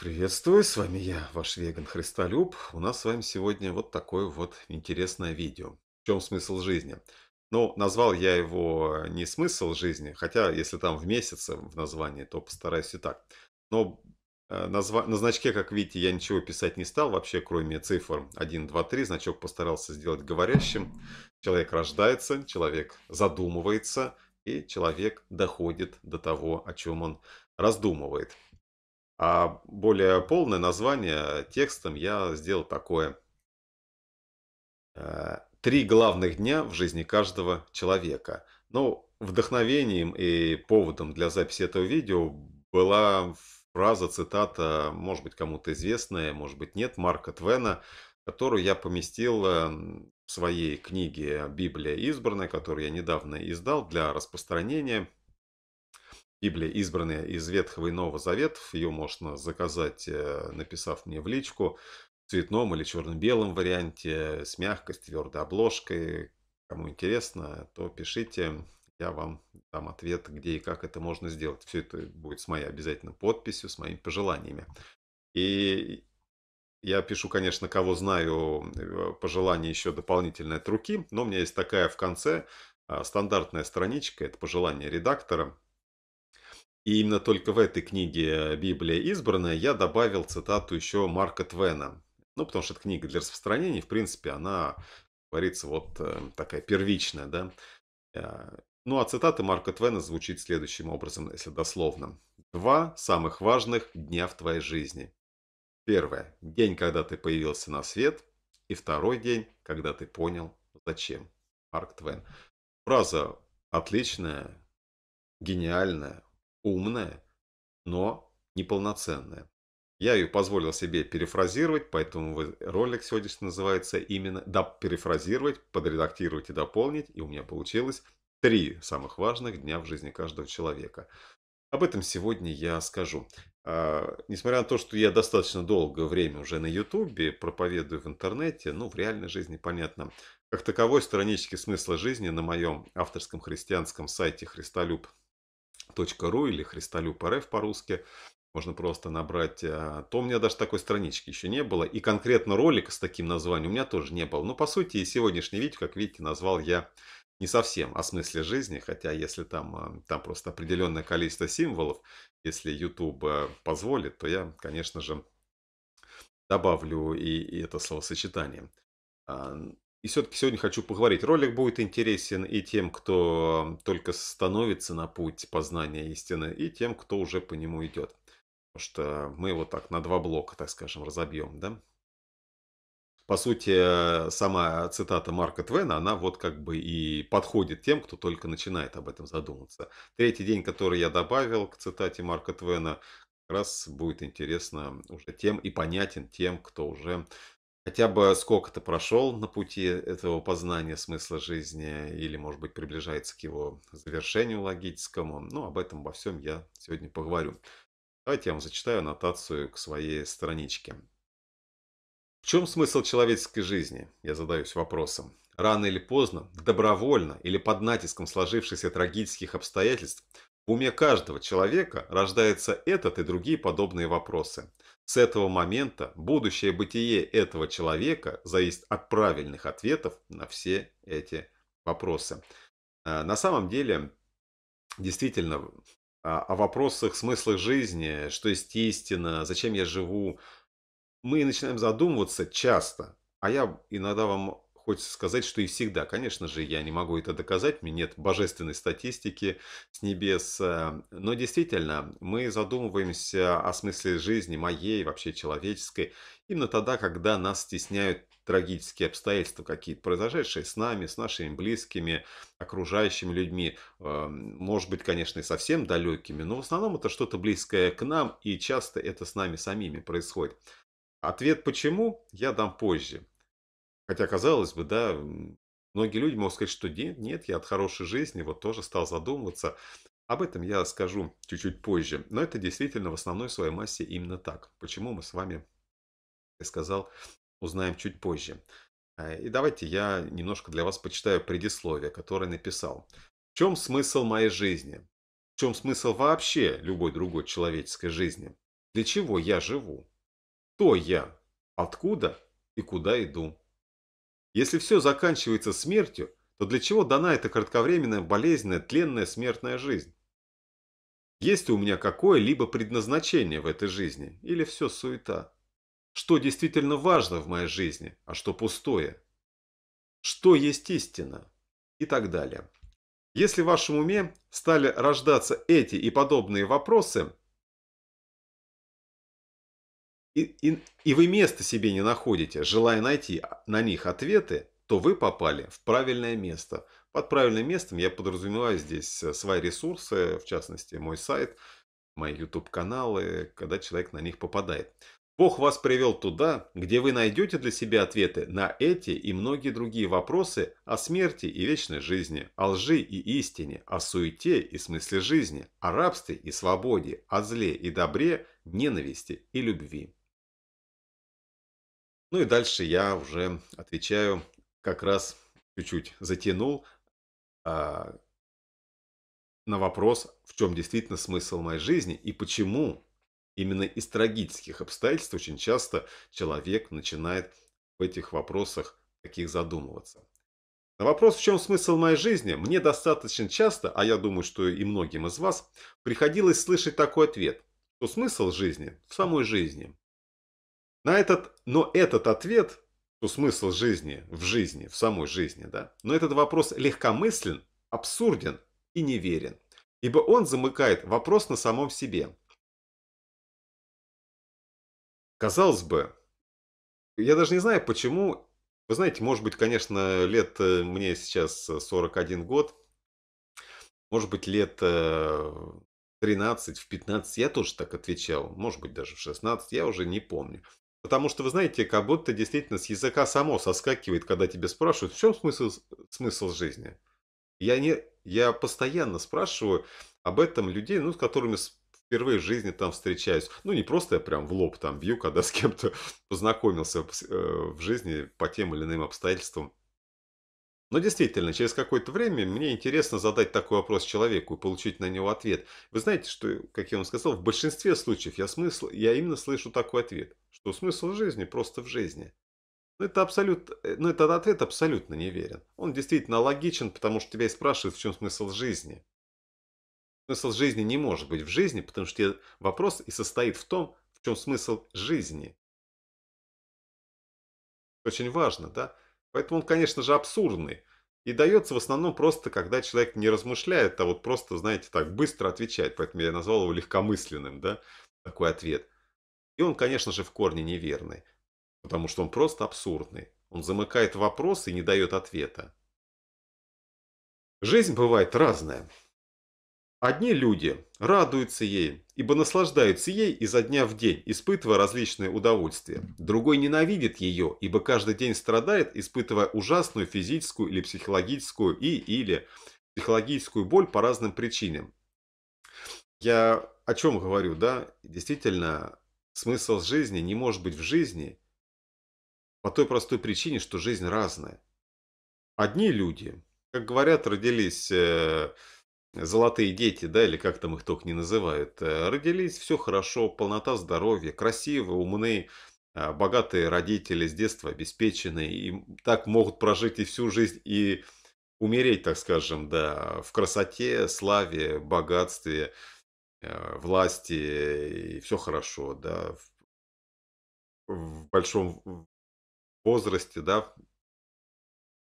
приветствую, с вами я, ваш веган Христолюб. У нас с вами сегодня вот такое вот интересное видео. В чем смысл жизни? Ну, назвал я его не смысл жизни, хотя если там в месяце в названии, то постараюсь и так. Но э, на значке, как видите, я ничего писать не стал вообще, кроме цифр 1, 2, 3. Значок постарался сделать говорящим. Человек рождается, человек задумывается, и человек доходит до того, о чем он раздумывает. А более полное название текстом я сделал такое. Э, Три главных дня в жизни каждого человека. Ну, вдохновением и поводом для записи этого видео была фраза, цитата, может быть, кому-то известная, может быть, нет, Марка Твена, которую я поместил э, в своей книге «Библия избранная», которую я недавно издал для распространения – Библия избранная из Ветхого и Нового Заветов. Ее можно заказать, э, написав мне в личку в цветном или черно-белом варианте, с мягкой, с твердой обложкой. Кому интересно, то пишите, я вам дам ответ, где и как это можно сделать. Все это будет с моей обязательно подписью, с моими пожеланиями. И я пишу, конечно, кого знаю, э, пожелания еще дополнительные от руки, но у меня есть такая в конце а, стандартная страничка, это пожелание редактора, и именно только в этой книге э, «Библия избранная» я добавил цитату еще Марка Твена. Ну, потому что это книга для распространения, в принципе, она, говорится, вот э, такая первичная, да. Э, ну, а цитата Марка Твена звучит следующим образом, если дословно. «Два самых важных дня в твоей жизни. Первое – день, когда ты появился на свет, и второй день, когда ты понял, зачем». Марк Твен. Фраза отличная, гениальная, умная, но неполноценная. Я ее позволил себе перефразировать, поэтому ролик сегодняшний называется именно да, перефразировать, подредактировать и дополнить. И у меня получилось три самых важных дня в жизни каждого человека. Об этом сегодня я скажу. А, несмотря на то, что я достаточно долгое время уже на Ютубе проповедую в интернете, ну, в реальной жизни, понятно, как таковой странички смысла жизни на моем авторском христианском сайте христолюб .ру или христолюб.рф по-русски. Можно просто набрать, а, то у меня даже такой странички еще не было. И конкретно ролик с таким названием у меня тоже не было. Но по сути и сегодняшнее видео, как видите, назвал я не совсем о смысле жизни. Хотя если там, а, там просто определенное количество символов, если YouTube а, позволит, то я, конечно же, добавлю и, и это словосочетание. И все-таки сегодня хочу поговорить. Ролик будет интересен и тем, кто только становится на путь познания истины, и тем, кто уже по нему идет. Потому что мы его так на два блока, так скажем, разобьем, да? По сути, сама цитата Марка Твена, она вот как бы и подходит тем, кто только начинает об этом задуматься. Третий день, который я добавил к цитате Марка Твена, как раз будет интересно уже тем и понятен тем, кто уже хотя бы сколько то прошел на пути этого познания смысла жизни или, может быть, приближается к его завершению логическому. Ну, об этом во всем я сегодня поговорю. Давайте я вам зачитаю аннотацию к своей страничке. В чем смысл человеческой жизни? Я задаюсь вопросом. Рано или поздно, добровольно или под натиском сложившихся трагических обстоятельств, в уме каждого человека рождаются этот и другие подобные вопросы – с этого момента будущее бытие этого человека зависит от правильных ответов на все эти вопросы. Э, на самом деле, действительно, а, о вопросах смысла жизни, что есть истина, зачем я живу, мы начинаем задумываться часто. А я иногда вам хочется сказать, что и всегда. Конечно же, я не могу это доказать, мне нет божественной статистики с небес. Э, но действительно, мы задумываемся о смысле жизни моей, вообще человеческой, именно тогда, когда нас стесняют трагические обстоятельства какие-то, произошедшие с нами, с нашими близкими, окружающими людьми, э, может быть, конечно, и совсем далекими, но в основном это что-то близкое к нам, и часто это с нами самими происходит. Ответ почему я дам позже. Хотя, казалось бы, да, многие люди могут сказать, что нет, нет, я от хорошей жизни вот тоже стал задумываться. Об этом я скажу чуть-чуть позже. Но это действительно в основной своей массе именно так. Почему мы с вами, я сказал, узнаем чуть позже. А, и давайте я немножко для вас почитаю предисловие, которое написал. В чем смысл моей жизни? В чем смысл вообще любой другой человеческой жизни? Для чего я живу? Кто я? Откуда и куда иду? Если все заканчивается смертью, то для чего дана эта кратковременная, болезненная, тленная смертная жизнь? Есть ли у меня какое-либо предназначение в этой жизни? Или все суета? Что действительно важно в моей жизни, а что пустое? Что есть истина? И так далее. Если в вашем уме стали рождаться эти и подобные вопросы, и, и, вы места себе не находите, желая найти на них ответы, то вы попали в правильное место. Под правильным местом я подразумеваю здесь э, свои ресурсы, в частности мой сайт, мои YouTube-каналы, когда человек на них попадает. Бог вас привел туда, где вы найдете для себя ответы на эти и многие другие вопросы о смерти и вечной жизни, о лжи и истине, о суете и смысле жизни, о рабстве и свободе, о зле и добре, ненависти и любви. Ну и дальше я уже отвечаю, как раз чуть-чуть затянул а, на вопрос, в чем действительно смысл моей жизни и почему именно из трагических обстоятельств очень часто человек начинает в этих вопросах таких задумываться. На вопрос, в чем смысл моей жизни, мне достаточно часто, а я думаю, что и многим из вас, приходилось слышать такой ответ, что смысл жизни в самой жизни. На этот, но этот ответ, что смысл жизни в жизни, в самой жизни, да, но этот вопрос легкомыслен, абсурден и неверен, ибо он замыкает вопрос на самом себе. Казалось бы, я даже не знаю, почему вы знаете, может быть, конечно, лет э, мне сейчас 41 э, год, может быть, лет 13, э, в 15 я тоже так отвечал, может быть, даже в 16, я уже не помню. Потому что, вы знаете, как будто действительно с языка само соскакивает, когда тебе спрашивают, в чем смысл, смысл жизни. Я, не, я постоянно спрашиваю об этом людей, ну, с которыми впервые в жизни там встречаюсь. Ну, не просто я прям в лоб там бью, когда с кем-то познакомился э, в жизни по тем или иным обстоятельствам. Но действительно, через какое-то время мне интересно задать такой вопрос человеку и получить на него ответ. Вы знаете, что, как я вам сказал, в большинстве случаев я, смысл, я именно слышу такой ответ, что смысл жизни просто в жизни. Но, это абсолют, э, но этот ответ абсолютно неверен. Он действительно логичен, потому что тебя и спрашивают, в чем смысл жизни. Смысл жизни не может быть в жизни, потому что вопрос и состоит в том, в чем смысл жизни. Очень важно, да? Поэтому он, конечно же, абсурдный. И дается в основном просто, когда человек не размышляет, а вот просто, знаете, так быстро отвечает. Поэтому я назвал его легкомысленным, да, такой ответ. И он, конечно же, в корне неверный. Потому что он просто абсурдный. Он замыкает вопрос и не дает ответа. Жизнь бывает разная. Одни люди радуются ей, ибо наслаждаются ей изо дня в день, испытывая различные удовольствия. Другой ненавидит ее, ибо каждый день страдает, испытывая ужасную физическую или психологическую и или психологическую боль по разным причинам. Я о чем говорю, да? Действительно, смысл жизни не может быть в жизни по той простой причине, что жизнь разная. Одни люди, как говорят, родились э, Золотые дети, да, или как там их только не называют, э, родились, все хорошо, полнота здоровья, красивые, умные, а, богатые родители, с детства обеспеченные, и так могут прожить и всю жизнь, и умереть, так скажем, да, в красоте, славе, богатстве, э, власти, и все хорошо, да, в, в большом возрасте, да,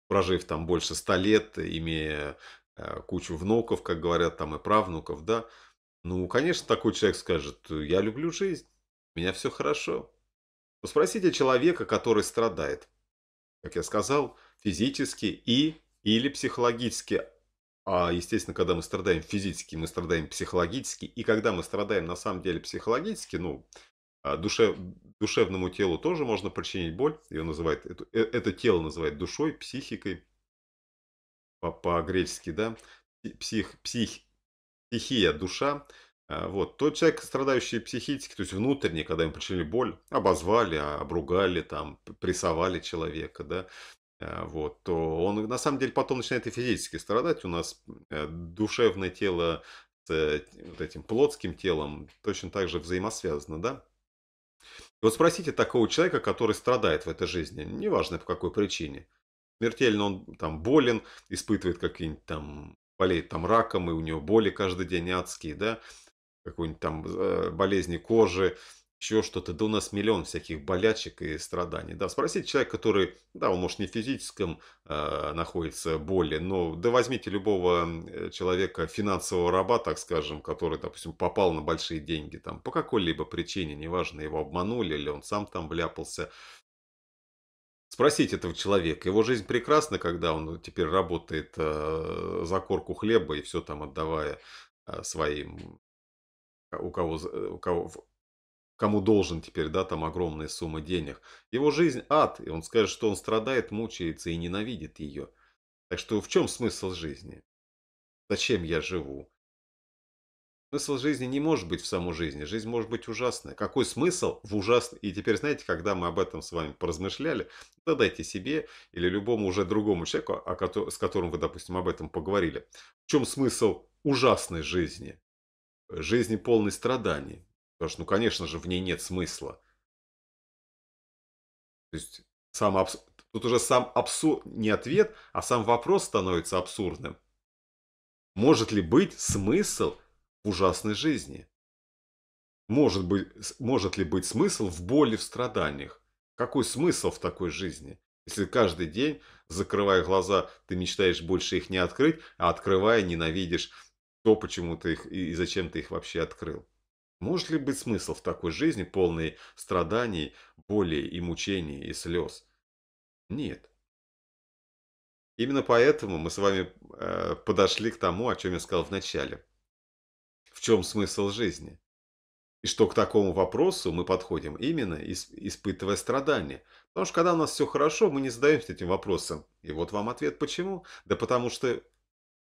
прожив там больше ста лет, имея Э, кучу внуков, как говорят, там и правнуков, да. Ну, конечно, такой человек скажет, я люблю жизнь, у меня все хорошо. Но ну, спросите человека, который страдает, как я сказал, физически и или психологически. А, естественно, когда мы страдаем физически, мы страдаем психологически. И когда мы страдаем на самом деле психологически, ну, а, душе, душевному телу тоже можно причинить боль. Ее называют, это, э, это тело называют душой, психикой по-гречески, да, псих, псих, психия, душа, а, вот, тот человек, страдающий психически, то есть внутренне, когда им причинили боль, обозвали, а, обругали, там, прессовали человека, да, а, вот, то он на самом деле потом начинает и физически страдать. У нас э, душевное тело с э, вот этим плотским телом точно так же взаимосвязано, да? И вот спросите такого человека, который страдает в этой жизни, неважно по какой причине – смертельно, он там болен, испытывает какие-нибудь там, болеет там раком, и у него боли каждый день адские, да, какой-нибудь там э, болезни кожи, еще что-то, да у нас миллион всяких болячек и страданий. Да, спросите человека, который, да, он может не в физическом э, находится боли, но да возьмите любого э, человека финансового раба, так скажем, который, допустим, попал на большие деньги там по какой-либо причине, неважно, его обманули или он сам там вляпался, Спросить этого человека. Его жизнь прекрасна, когда он теперь работает э, за корку хлеба и все там отдавая э, своим, э, у кого, э, у кого, кому должен теперь, да, там огромные суммы денег. Его жизнь ад, и он скажет, что он страдает, мучается и ненавидит ее. Так что в чем смысл жизни? Зачем я живу? Смысл жизни не может быть в саму жизни. Жизнь может быть ужасная. Какой смысл в ужасной? И теперь, знаете, когда мы об этом с вами поразмышляли, задайте себе или любому уже другому человеку, с которым вы, допустим, об этом поговорили. В чем смысл ужасной жизни? Жизни полной страданий. Потому что, ну, конечно же, в ней нет смысла. То есть, сам абс... тут уже сам абсурд, не ответ, а сам вопрос становится абсурдным. Может ли быть смысл в ужасной жизни? Может, быть, может ли быть смысл в боли, в страданиях? Какой смысл в такой жизни? Если каждый день, закрывая глаза, ты мечтаешь больше их не открыть, а открывая, ненавидишь то, почему ты их и зачем ты их вообще открыл. Может ли быть смысл в такой жизни, полной страданий, боли и мучений и слез? Нет. Именно поэтому мы с вами э, подошли к тому, о чем я сказал в начале – в чем смысл жизни. И что к такому вопросу мы подходим именно, испытывая страдания. Потому что когда у нас все хорошо, мы не задаемся этим вопросом. И вот вам ответ почему. Да потому что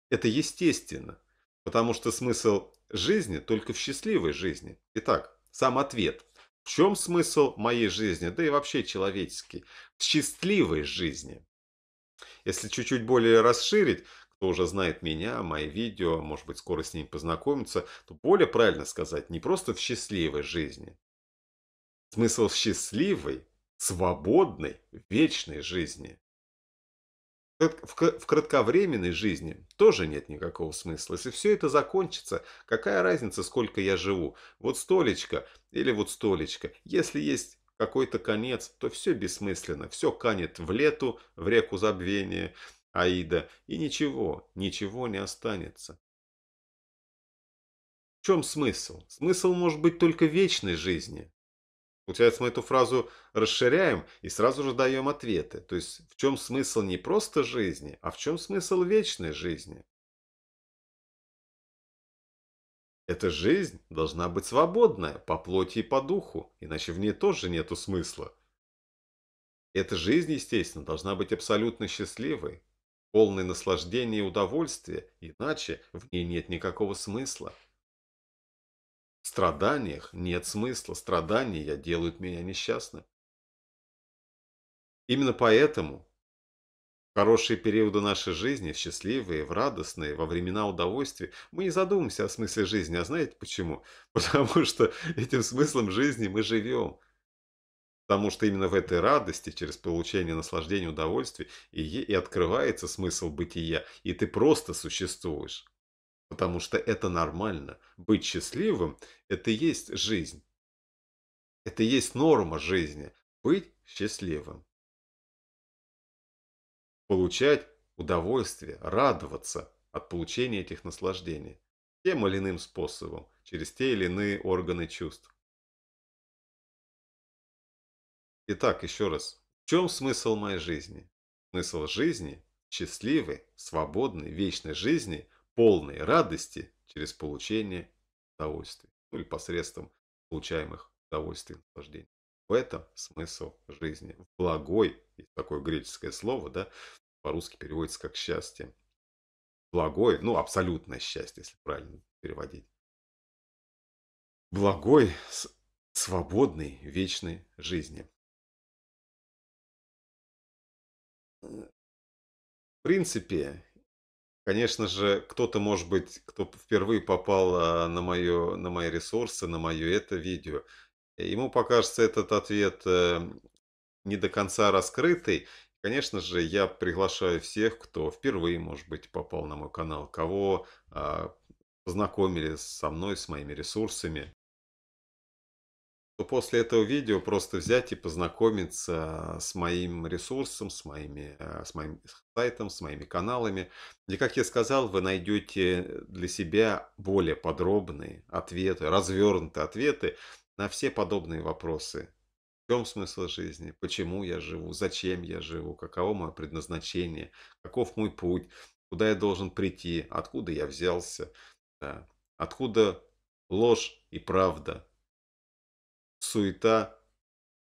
это естественно. Потому что смысл жизни только в счастливой жизни. Итак, сам ответ. В чем смысл моей жизни, да и вообще человеческий? В счастливой жизни. Если чуть-чуть более расширить, кто уже знает меня, мои видео, может быть, скоро с ним познакомиться, то более правильно сказать, не просто в счастливой жизни. Смысл в счастливой, свободной, вечной жизни. В кратковременной жизни тоже нет никакого смысла. Если все это закончится, какая разница, сколько я живу? Вот столечко или вот столечко. Если есть какой-то конец, то все бессмысленно. Все канет в лету, в реку забвения, Аида, и ничего, ничего не останется. В чем смысл? Смысл может быть только вечной жизни. Получается, мы эту фразу расширяем и сразу же даем ответы. То есть, в чем смысл не просто жизни, а в чем смысл вечной жизни? Эта жизнь должна быть свободная по плоти и по духу, иначе в ней тоже нету смысла. Эта жизнь, естественно, должна быть абсолютно счастливой, полной наслаждения и удовольствия, иначе в ней нет никакого смысла. В страданиях нет смысла, страдания делают меня несчастным. Именно поэтому хорошие периоды нашей жизни, в счастливые, в радостные, во времена удовольствия, мы не задумываемся о смысле жизни. А знаете почему? Потому что этим смыслом жизни мы живем. Потому что именно в этой радости, через получение наслаждения, удовольствия, и, и открывается смысл бытия, и ты просто существуешь. Потому что это нормально. Быть счастливым – это и есть жизнь. Это и есть норма жизни. Быть счастливым. Получать удовольствие, радоваться от получения этих наслаждений. Тем или иным способом, через те или иные органы чувств. Итак, еще раз. В чем смысл моей жизни? Смысл жизни – счастливой, свободной, вечной жизни, полной радости через получение удовольствия. Ну или посредством получаемых удовольствий и наслаждений. В этом смысл жизни. В благой, есть такое греческое слово, да, по-русски переводится как счастье. Благой, ну абсолютное счастье, если правильно переводить. Благой, свободной, вечной жизни. Э, в принципе, конечно же, кто-то, может быть, кто впервые попал а, на, моё, на мои ресурсы, на мое это видео, ему покажется этот ответ э, не до конца раскрытый. Конечно же, я приглашаю всех, кто впервые, может быть, попал на мой канал, кого а, познакомили со мной, с моими ресурсами то после этого видео просто взять и познакомиться а, с моим ресурсом, с, моими, а, с моим сайтом, с моими каналами. И, как я сказал, вы найдете для себя более подробные ответы, развернутые ответы на все подобные вопросы. В чем смысл жизни? Почему я живу? Зачем я живу? Каково мое предназначение? Каков мой путь? Куда я должен прийти? Откуда я взялся? Да. Откуда ложь и правда? суета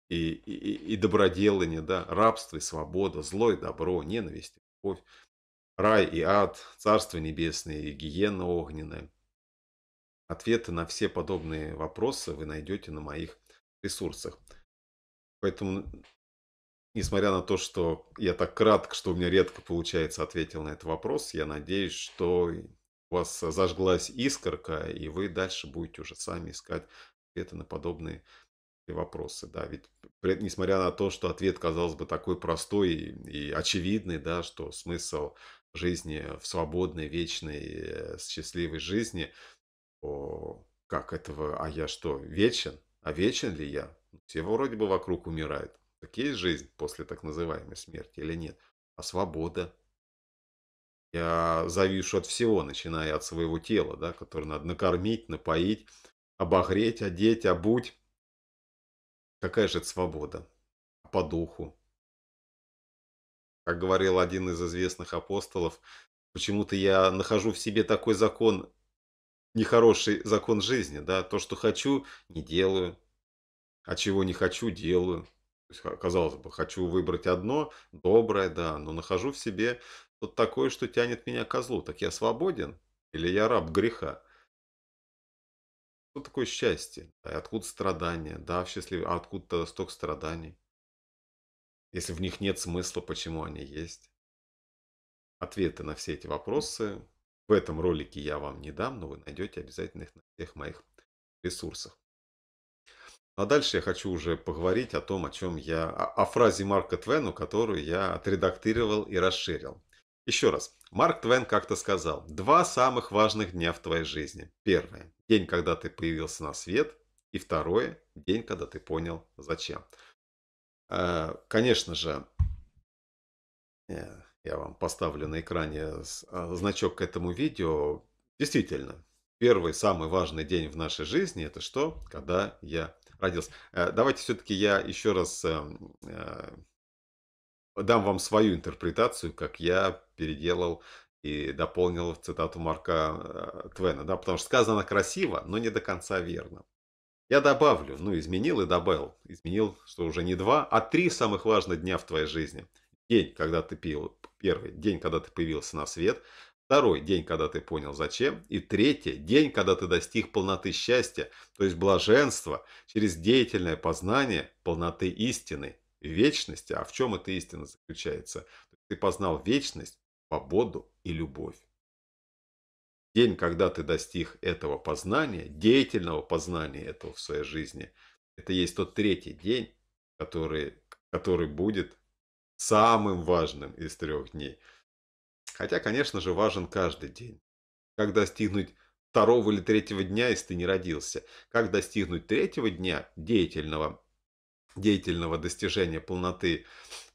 и, и, и доброделание, да, рабство и свобода, зло и добро, ненависть и любовь, рай и ад, царство небесное и гиена огненная. Ответы на все подобные вопросы вы найдете на моих ресурсах. Поэтому, несмотря на то, что я так кратко, что у меня редко получается ответил на этот вопрос, я надеюсь, что у вас зажглась искорка, и вы дальше будете уже сами искать ответы на подобные вопросы, да, ведь несмотря на то, что ответ, казалось бы, такой простой и, и очевидный, да, что смысл жизни в свободной, вечной, э, счастливой жизни, о, как этого, а я что, вечен? А вечен ли я? Ну, все вроде бы вокруг умирают. Так есть жизнь после так называемой смерти или нет? А свобода? Я завишу от всего, начиная от своего тела, да, которое надо накормить, напоить, обогреть, одеть, обуть. Какая же это свобода по духу. Как говорил один из известных апостолов, почему-то я нахожу в себе такой закон, нехороший закон жизни, да, то, что хочу, не делаю, а чего не хочу, делаю. Есть, казалось бы, хочу выбрать одно, доброе, да, но нахожу в себе вот такое, что тянет меня к козлу. Так я свободен или я раб греха? Что такое счастье? Да, откуда страдания? Да, в счастливе, а откуда тогда столько страданий? Если в них нет смысла, почему они есть? Ответы на все эти вопросы в этом ролике я вам не дам, но вы найдете обязательно их на всех моих ресурсах. А дальше я хочу уже поговорить о том, о чем я, о, о фразе Марка Твену, которую я отредактировал и расширил. Еще раз, Марк Твен как-то сказал, два самых важных дня в твоей жизни. Первое День, когда ты появился на свет. И второе, день, когда ты понял, зачем. Э, конечно же, э, я вам поставлю на экране а, значок к этому видео. Действительно, первый самый важный день в нашей жизни это что? Когда я родился. Э, давайте все-таки я еще раз эм, дам вам свою интерпретацию, как я переделал и дополнил цитату Марка э, Твена, да, потому что сказано красиво, но не до конца верно. Я добавлю, ну, изменил и добавил. Изменил, что уже не два, а три самых важных дня в твоей жизни. День, когда ты пил, первый, день, когда ты появился на свет, второй, день, когда ты понял зачем, и третий, день, когда ты достиг полноты счастья, то есть блаженства, через деятельное познание полноты истины, вечности. А в чем эта истина заключается? Ты познал вечность, свободу и любовь. День, когда ты достиг этого познания, деятельного познания этого в своей жизни, это есть тот третий день, который, который будет самым важным из трех дней. Хотя, конечно же, важен каждый день. Как достигнуть второго или третьего дня, если ты не родился? Как достигнуть третьего дня деятельного, деятельного достижения полноты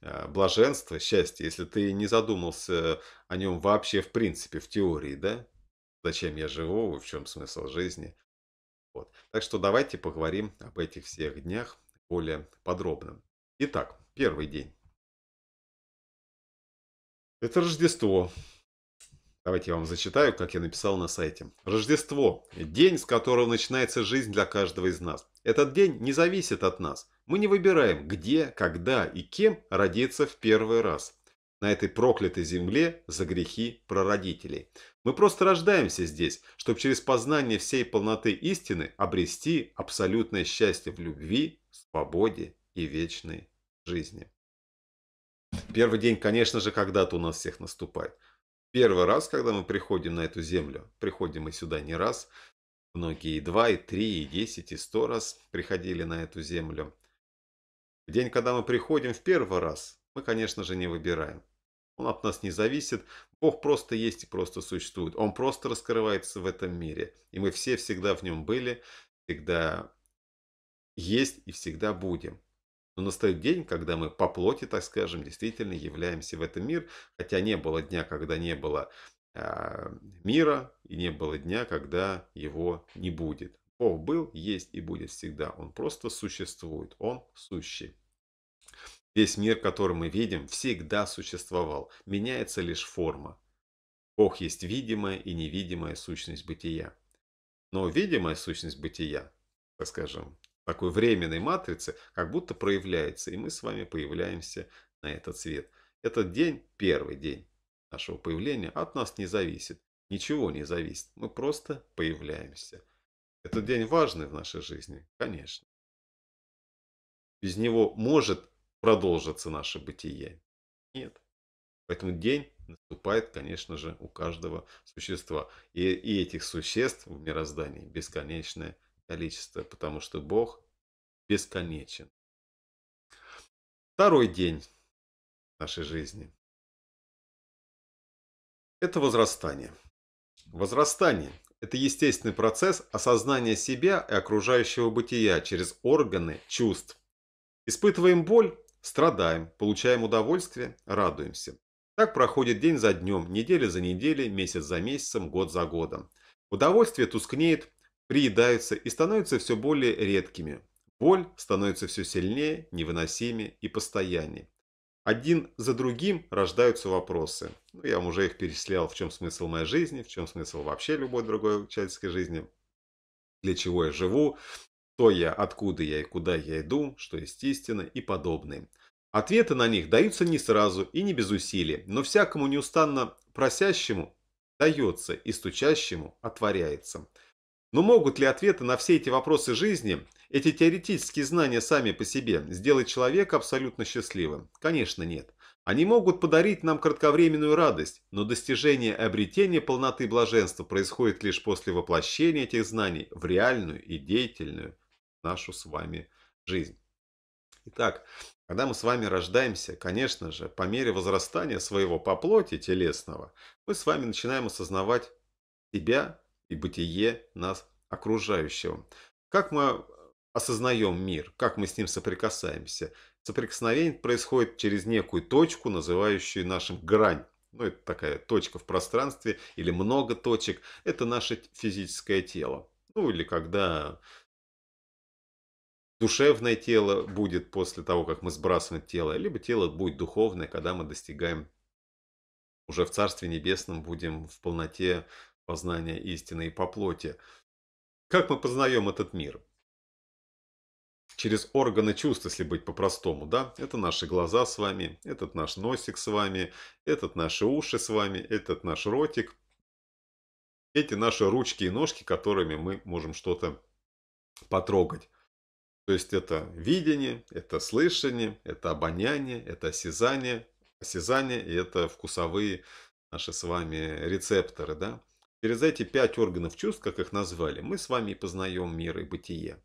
а, блаженство, счастье, если ты не задумался о нем вообще в принципе, в теории, да? Зачем я живу, в чем смысл жизни? Вот. Так что давайте поговорим об этих всех днях более подробно. Итак, первый день. Это Рождество. Давайте я вам зачитаю, как я написал на сайте. Рождество – день, с которого начинается жизнь для каждого из нас. Этот день не зависит от нас. Мы не выбираем, где, когда и кем родиться в первый раз. На этой проклятой земле за грехи прародителей. Мы просто рождаемся здесь, чтобы через познание всей полноты истины обрести абсолютное счастье в любви, свободе и вечной жизни. Первый день, конечно же, когда-то у нас всех наступает – первый раз, когда мы приходим на эту землю, приходим мы сюда не раз, многие и два, и три, и десять, и сто раз приходили на эту землю. В день, когда мы приходим в первый раз, мы, конечно же, не выбираем. Он от нас не зависит. Бог просто есть и просто существует. Он просто раскрывается в этом мире. И мы все всегда в нем были, всегда есть и всегда будем. Но настает день, когда мы по плоти, так скажем, действительно являемся в этот мир, хотя не было дня, когда не было э, мира и не было дня, когда его не будет. Бог был, есть и будет всегда. Он просто существует. Он сущий. Весь мир, который мы видим, всегда существовал. Меняется лишь форма. Бог есть видимая и невидимая сущность бытия. Но видимая сущность бытия, так скажем, такой временной матрицы как будто проявляется, и мы с вами появляемся на этот свет. Этот день, первый день нашего появления, от нас не зависит. Ничего не зависит, мы просто появляемся. Этот день важный в нашей жизни, конечно. Без него может продолжиться наше бытие? Нет. Поэтому день наступает, конечно же, у каждого существа. И, и этих существ в мироздании бесконечное количество, потому что Бог бесконечен. Второй день нашей жизни. Это возрастание. Возрастание – это естественный процесс осознания себя и окружающего бытия через органы чувств. Испытываем боль, страдаем, получаем удовольствие, радуемся. Так проходит день за днем, неделя за неделей, месяц за месяцем, год за годом. Удовольствие тускнеет, приедаются и становятся все более редкими. Боль становится все сильнее, невыносимее и постояннее. Один за другим рождаются вопросы. Ну, я вам уже их перечислял, в чем смысл моей жизни, в чем смысл вообще любой другой человеческой жизни, для чего я живу, кто я, откуда я и куда я иду, что есть истина и подобные. Ответы на них даются не сразу и не без усилий, но всякому неустанно просящему дается и стучащему отворяется – но могут ли ответы на все эти вопросы жизни, эти теоретические знания сами по себе, сделать человека абсолютно счастливым? Конечно, нет. Они могут подарить нам кратковременную радость, но достижение и обретение полноты блаженства происходит лишь после воплощения этих знаний в реальную и деятельную нашу с вами жизнь. Итак, когда мы с вами рождаемся, конечно же, по мере возрастания своего по плоти телесного, мы с вами начинаем осознавать себя и бытие нас окружающего. Как мы э, осознаем мир, как мы с ним соприкасаемся? Соприкосновение происходит через некую точку, называющую нашим грань. Ну, это такая точка в пространстве или много точек. Это наше физическое тело. Ну, или когда душевное тело будет после того, как мы сбрасываем тело, либо тело будет духовное, когда мы достигаем уже в Царстве Небесном будем в полноте познания истины и по плоти. Как мы познаем этот мир? Через органы чувств, если быть по-простому, да? Это наши глаза с вами, этот наш носик с вами, этот наши уши с вами, этот наш ротик. Эти наши ручки и ножки, которыми мы можем что-то потрогать. То есть это видение, это слышание, это обоняние, это осязание, осязание и это вкусовые наши с вами рецепторы, да? Через эти пять органов чувств, как их назвали, мы с вами познаем мир и бытие.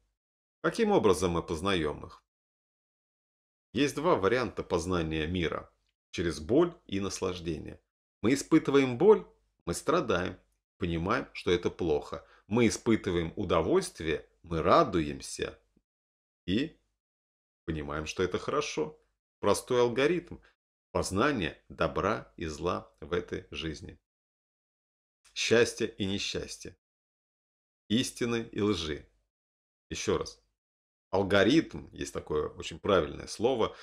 Каким образом мы познаем их? Есть два варианта познания мира – через боль и наслаждение. Мы испытываем боль, мы страдаем, понимаем, что это плохо. Мы испытываем удовольствие, мы радуемся и понимаем, что это хорошо. Простой алгоритм познания добра и зла в этой жизни счастья и несчастья, истины и лжи. Еще раз. Алгоритм, есть такое очень правильное слово,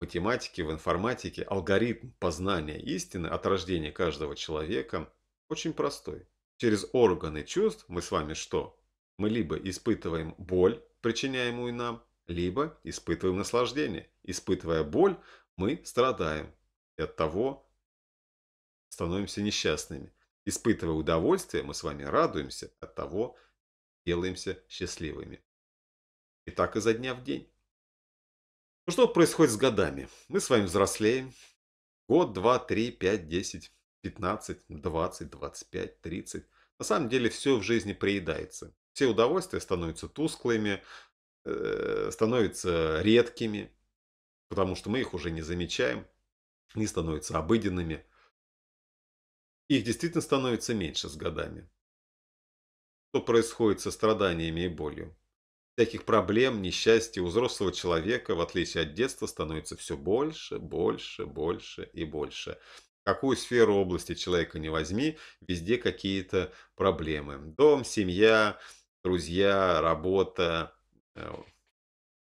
в математике, в информатике, алгоритм познания истины от рождения каждого человека очень простой. Через органы чувств мы с вами что? Мы либо испытываем боль, причиняемую нам, либо испытываем наслаждение. Испытывая боль, мы страдаем и от того становимся несчастными. Испытывая удовольствие, мы с вами радуемся от того, делаемся счастливыми. И так изо дня в день. Ну что происходит с годами? Мы с вами взрослеем. Год, два, три, пять, десять, пятнадцать, двадцать, двадцать пять, тридцать. На самом деле все в жизни приедается. Все удовольствия становятся тусклыми, э, становятся редкими, потому что мы их уже не замечаем. Они становятся обыденными. Их действительно становится меньше с годами. Что происходит со страданиями и болью? Всяких проблем, несчастья у взрослого человека, в отличие от детства, становится все больше, больше, больше и больше. Какую сферу области человека не возьми, везде какие-то проблемы. Дом, семья, друзья, работа, э,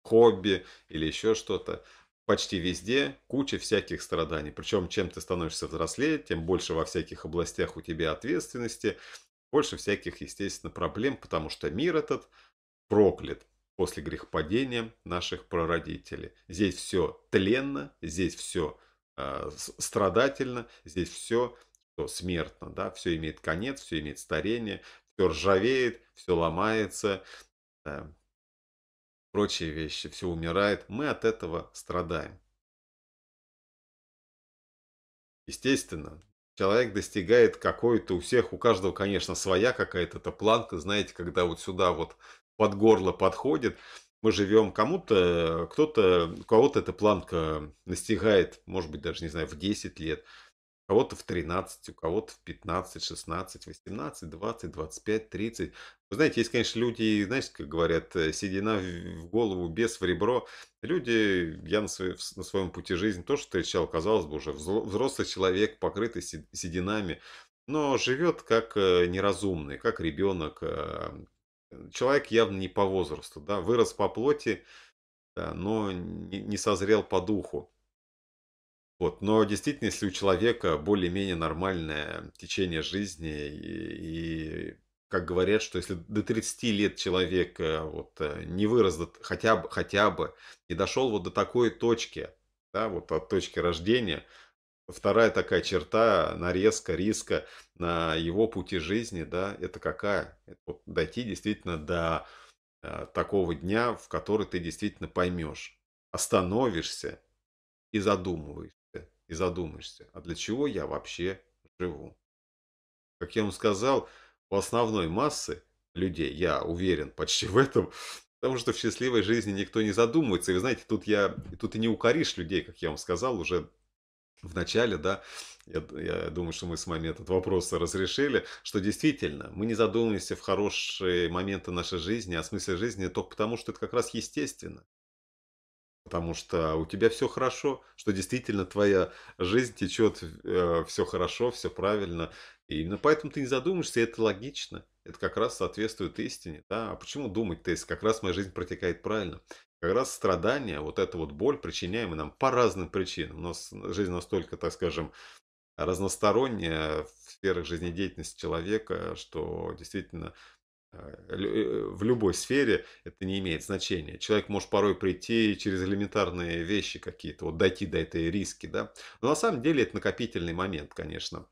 хобби или еще что-то почти везде куча всяких страданий. Причем чем ты становишься взрослее, тем больше во всяких областях у тебя ответственности, больше всяких, естественно, проблем, потому что мир этот проклят после грехопадения наших прародителей. Здесь все тленно, здесь все э, а, страдательно, здесь все что смертно, да, все имеет конец, все имеет старение, все ржавеет, все ломается, прочие вещи, все умирает, мы от этого страдаем. Естественно, человек достигает какой-то у всех, у каждого, конечно, своя какая-то эта планка, знаете, когда вот сюда вот под горло подходит, мы живем кому-то, кто-то, у кого-то эта планка э, настигает, может быть, даже, не знаю, в 10 лет, кого-то в 13, у кого-то в 15, 16, 18, 20, 25, 30. Вы знаете, есть, конечно, люди, знаете, как говорят, э, седина в голову, без в ребро. Люди, я на, своей, на своем пути жизни тоже встречал, казалось бы, уже взрослый человек, покрытый сединами, но живет как э, неразумный, как ребенок. А, человек явно не по возрасту, да, вырос по плоти, да, но не созрел по духу. Вот. Но действительно, если у человека более-менее нормальное течение жизни и, и как говорят, что если до 30 лет человек э, вот, э, не вырос до, хотя бы, хотя бы и дошел вот до такой точки, да, вот от точки рождения, вторая такая черта, нарезка риска на его пути жизни, да, это какая? Это вот дойти действительно до э, такого дня, в который ты действительно поймешь, остановишься и задумываешься и задумаешься, а для чего я вообще живу? Как я вам сказал, у основной массы людей, я уверен почти в этом, потому что в счастливой жизни никто не задумывается. И вы знаете, тут я, тут и не укоришь людей, как я вам сказал, уже в начале, да, я, я думаю, что мы с вами этот вопрос разрешили, что действительно мы не задумываемся в хорошие моменты нашей жизни, о а смысле жизни только потому, что это как раз естественно потому что у тебя все хорошо, что действительно твоя жизнь течет, э, все хорошо, все правильно. И именно поэтому ты не задумаешься, и это логично. Это как раз соответствует истине. Да? А почему думать-то, если как раз моя жизнь протекает правильно? Как раз страдания, вот эта вот боль, причиняемая нам по разным причинам. У нас жизнь настолько, так скажем, разносторонняя в сферах жизнедеятельности человека, что действительно Э, э, в любой сфере это не имеет значения. Человек может порой прийти через элементарные вещи какие-то, вот дойти до этой риски, да. Но на самом деле это накопительный момент, конечно.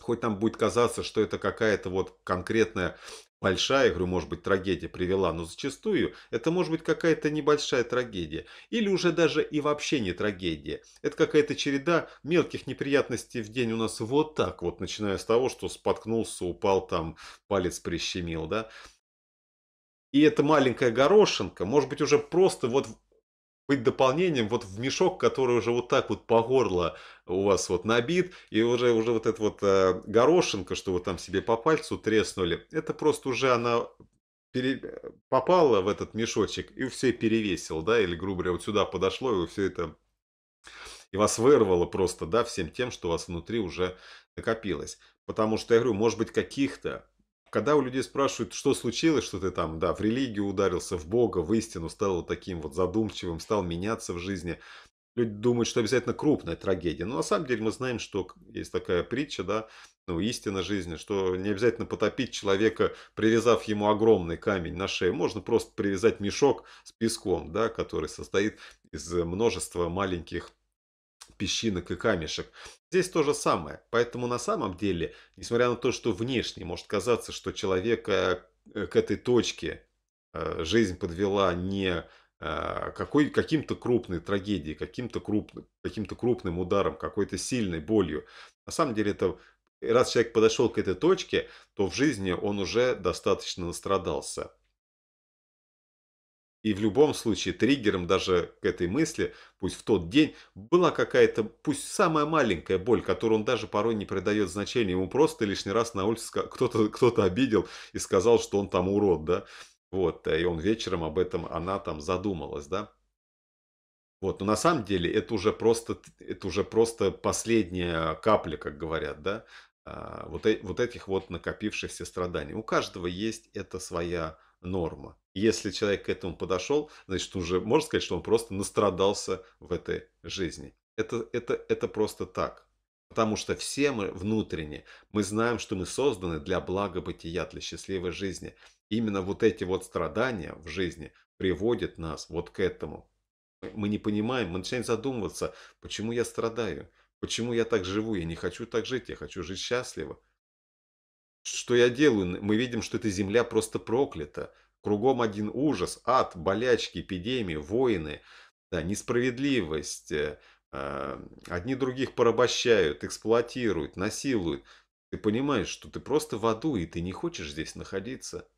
Хоть там будет казаться, что это какая-то вот конкретная Большая, говорю, может быть, трагедия привела, но зачастую это может быть какая-то небольшая трагедия. Или уже даже и вообще не трагедия. Это какая-то череда мелких неприятностей в день у нас вот так вот, начиная с того, что споткнулся, упал там, палец прищемил, да. И эта маленькая горошинка, может быть, уже просто вот быть дополнением вот в мешок, который уже вот так вот по горло у вас вот набит, и уже, уже вот эта вот э, горошинка, что вы там себе по пальцу треснули, это просто уже она пере... попала в этот мешочек и все перевесил, да, или, грубо говоря, вот сюда подошло и все это... И вас вырвало просто, да, всем тем, что у вас внутри уже накопилось. Потому что, я говорю, может быть, каких-то когда у людей спрашивают, что случилось, что ты там, да, в религию ударился, в Бога, в истину, стал вот таким вот задумчивым, стал меняться в жизни, люди думают, что обязательно крупная трагедия. Но на самом деле мы знаем, что есть такая притча, да, ну, истина жизни, что не обязательно потопить человека, привязав ему огромный камень на шее, Можно просто привязать мешок с песком, да, который состоит из э, множества маленьких песчинок и камешек. Здесь то же самое. Поэтому на самом деле, несмотря на то, что внешне может казаться, что человека э, э, к этой точке э, жизнь подвела не какой, каким-то крупной трагедией, каким-то крупным, каким-то крупным ударом, какой-то сильной болью. На самом деле это раз человек подошел к этой точке, то в жизни он уже достаточно настрадался. И в любом случае триггером даже к этой мысли, пусть в тот день, была какая-то, пусть самая маленькая боль, которую он даже порой не придает значения. Ему просто лишний раз на улице кто-то кто обидел и сказал, что он там урод, да. Вот, э, и он вечером об этом, она там задумалась, да. Вот, но на самом деле это уже просто, это уже просто последняя капля, как говорят, да, а, вот, э, вот этих вот накопившихся страданий. У каждого есть это своя норма. Если человек к этому подошел, значит, уже можно сказать, что он просто настрадался в этой жизни. Это, это, это просто так. Потому что все мы внутренне, мы знаем, что мы созданы для блага бытия, для счастливой жизни. Именно вот эти вот страдания в жизни приводят нас вот к этому. Мы не понимаем, мы начинаем задумываться, почему я страдаю, почему я так живу, я не хочу так жить, я хочу жить счастливо. Что я делаю? Мы видим, что эта земля просто проклята. Кругом один ужас, ад, болячки, эпидемии, войны, да, несправедливость. Э, а, одни других порабощают, эксплуатируют, насилуют. Ты понимаешь, что ты просто в аду, и ты не хочешь здесь находиться.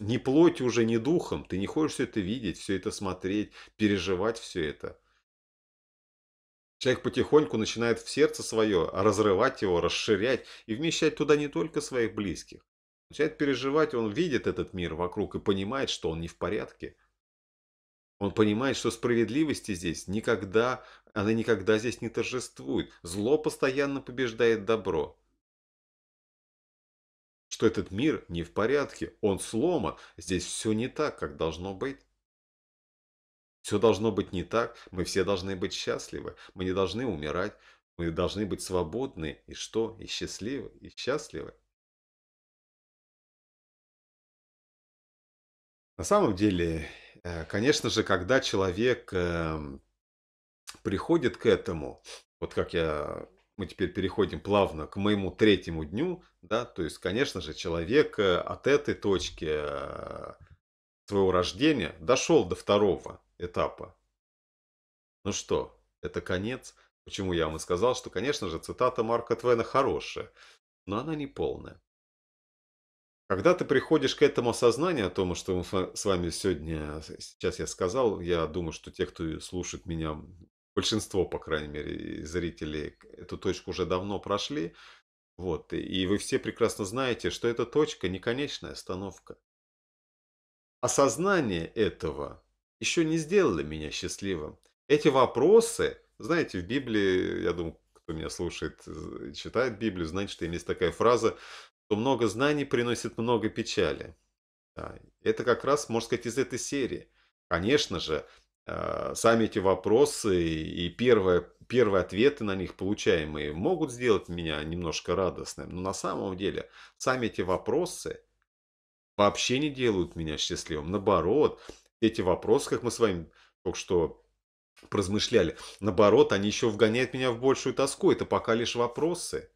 Ни плоть уже, ни духом. Ты не хочешь все это видеть, все это смотреть, переживать все это. Человек потихоньку начинает в сердце свое разрывать его, расширять и вмещать туда не только своих близких, начинает переживать, он видит этот мир вокруг и понимает, что он не в порядке. Он понимает, что справедливости здесь никогда, она никогда здесь не торжествует. Зло постоянно побеждает добро. Что этот мир не в порядке, он сломан, здесь все не так, как должно быть. Все должно быть не так, мы все должны быть счастливы, мы не должны умирать, мы должны быть свободны и что, и счастливы, и счастливы. На самом деле, э, конечно же, когда человек эм, приходит к этому, вот как я, мы теперь переходим плавно к моему третьему дню, да, то есть, конечно же, человек э, от этой точки э, своего рождения дошел до второго этапа. Ну что, это конец? Почему я вам и сказал, что, конечно же, цитата Марка Твена хорошая, но она не полная. Когда ты приходишь к этому осознанию о том, что мы с вами сегодня, сейчас я сказал, я думаю, что те, кто слушает меня, большинство, по крайней мере, зрителей эту точку уже давно прошли, вот, и вы все прекрасно знаете, что эта точка не конечная остановка. Осознание этого еще не сделало меня счастливым. Эти вопросы, знаете, в Библии, я думаю, кто меня слушает, читает Библию, знает, что есть такая фраза что много знаний приносит много печали. Да. Это как раз, можно сказать, из этой серии. Конечно же, а, сами эти вопросы и первые, первые ответы на них получаемые могут сделать меня немножко радостным. Но на самом деле, сами эти вопросы вообще не делают меня счастливым. Наоборот, эти вопросы, как мы с вами только что размышляли, наоборот, они еще вгоняют меня в большую тоску. Это пока лишь вопросы.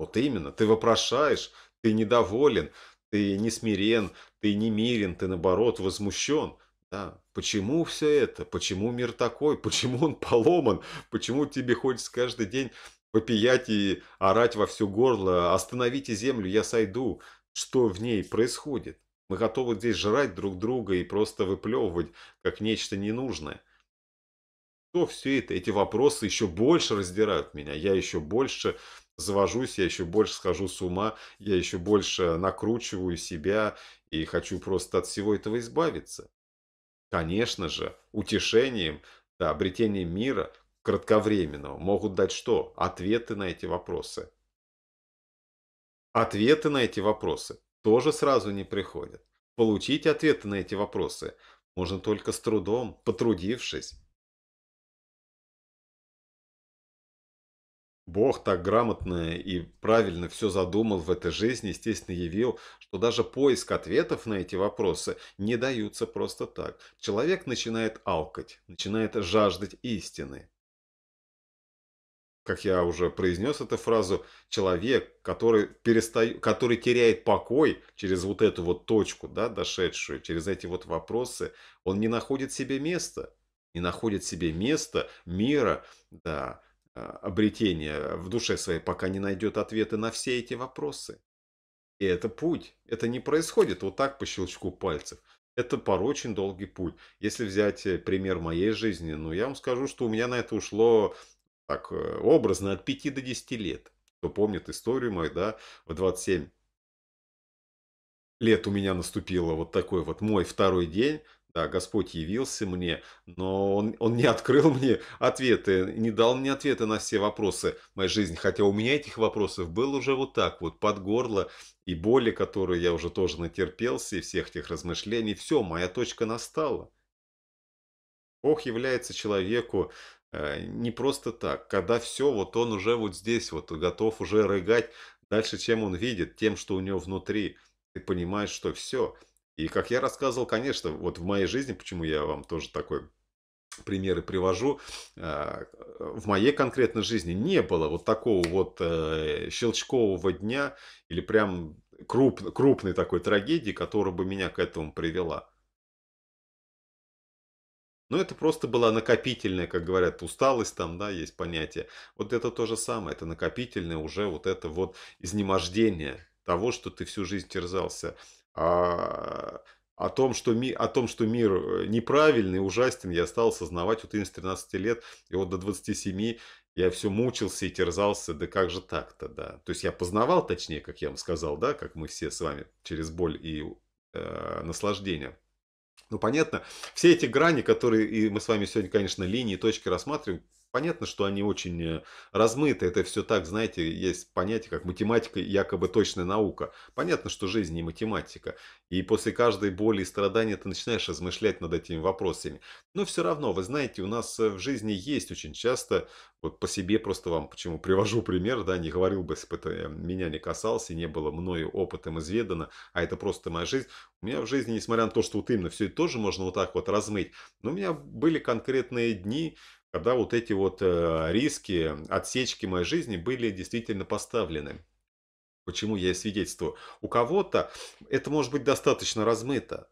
Вот именно, ты вопрошаешь, ты недоволен, ты не смирен, ты не мирен, ты наоборот возмущен. Да, почему все это? Почему мир такой? Почему он поломан? Почему тебе хочется каждый день попиять и орать во все горло? Остановите землю, я сойду. Что в ней происходит? Мы готовы здесь жрать друг друга и просто выплевывать, как нечто ненужное. То все это, эти вопросы еще больше раздирают меня. Я еще больше завожусь, я еще больше схожу с ума, я еще больше накручиваю себя и хочу просто от всего этого избавиться. Конечно же, утешением, да, обретением мира кратковременного могут дать что? Ответы на эти вопросы. Ответы на эти вопросы тоже сразу не приходят. Получить ответы на эти вопросы можно только с трудом, потрудившись. Бог так грамотно и правильно все задумал в этой жизни, естественно, явил, что даже поиск ответов на эти вопросы не даются просто так. Человек начинает алкать, начинает жаждать истины. Как я уже произнес эту фразу, человек, который, перестаю, который теряет покой через вот эту вот точку, да, дошедшую, через эти вот вопросы, он не находит себе места, не находит себе места, мира, да, а, обретения в душе своей, пока не найдет ответы на все эти вопросы. И это путь. Это не происходит вот так по щелчку пальцев. Это порой очень долгий путь. Если взять э, пример моей жизни, ну я вам скажу, что у меня на это ушло так э, образно от 5 до 10 лет. Кто помнит историю мою, да, в 27 лет у меня наступило вот такой вот мой второй день да, Господь явился мне, но он, он не открыл мне ответы, не дал мне ответы на все вопросы моей жизни. Хотя у меня этих вопросов было уже вот так вот, под горло, и боли, которые я уже тоже натерпелся, и всех этих размышлений. Все, моя точка настала. Бог является человеку э, не просто так, когда все, вот он уже вот здесь, вот готов уже рыгать дальше, чем он видит, тем, что у него внутри. Ты понимаешь, что все – и как я рассказывал, конечно, вот в моей жизни, почему я вам тоже такой примеры привожу, а, в моей конкретной жизни не было вот такого вот э, щелчкового дня или прям круп, крупной такой трагедии, которая бы меня к этому привела. Но ну, это просто была накопительная, как говорят, усталость там, да, есть понятие. Вот это то же самое, это накопительное уже вот это вот изнемождение того, что ты всю жизнь терзался а о том, что ми, о том, что мир э, неправильный, ужасен, я стал осознавать вот именно с 13 лет, и вот до 27 я все мучился и терзался, да как же так-то, да. То есть я познавал, точнее, как я вам сказал, да, как мы все с вами, через боль и э, наслаждение. Ну, понятно, все эти грани, которые и мы с вами сегодня, конечно, линии, точки рассматриваем, понятно, что они очень э, размыты. Это все так, знаете, есть понятие, как математика, якобы точная наука. Понятно, что жизнь не математика. И после каждой боли и страдания ты начинаешь размышлять над этими вопросами. Но все равно, вы знаете, у нас э, в жизни есть очень часто, вот по себе просто вам почему привожу пример, да, не говорил бы, если бы это э, меня не касался, не было мною опытом изведано, а это просто моя жизнь. У меня в жизни, несмотря на то, что вот именно все это тоже можно вот так вот размыть, но у меня были конкретные дни, когда вот эти вот э, риски, отсечки моей жизни были действительно поставлены. Почему я и свидетельствую? У кого-то это может быть достаточно размыто.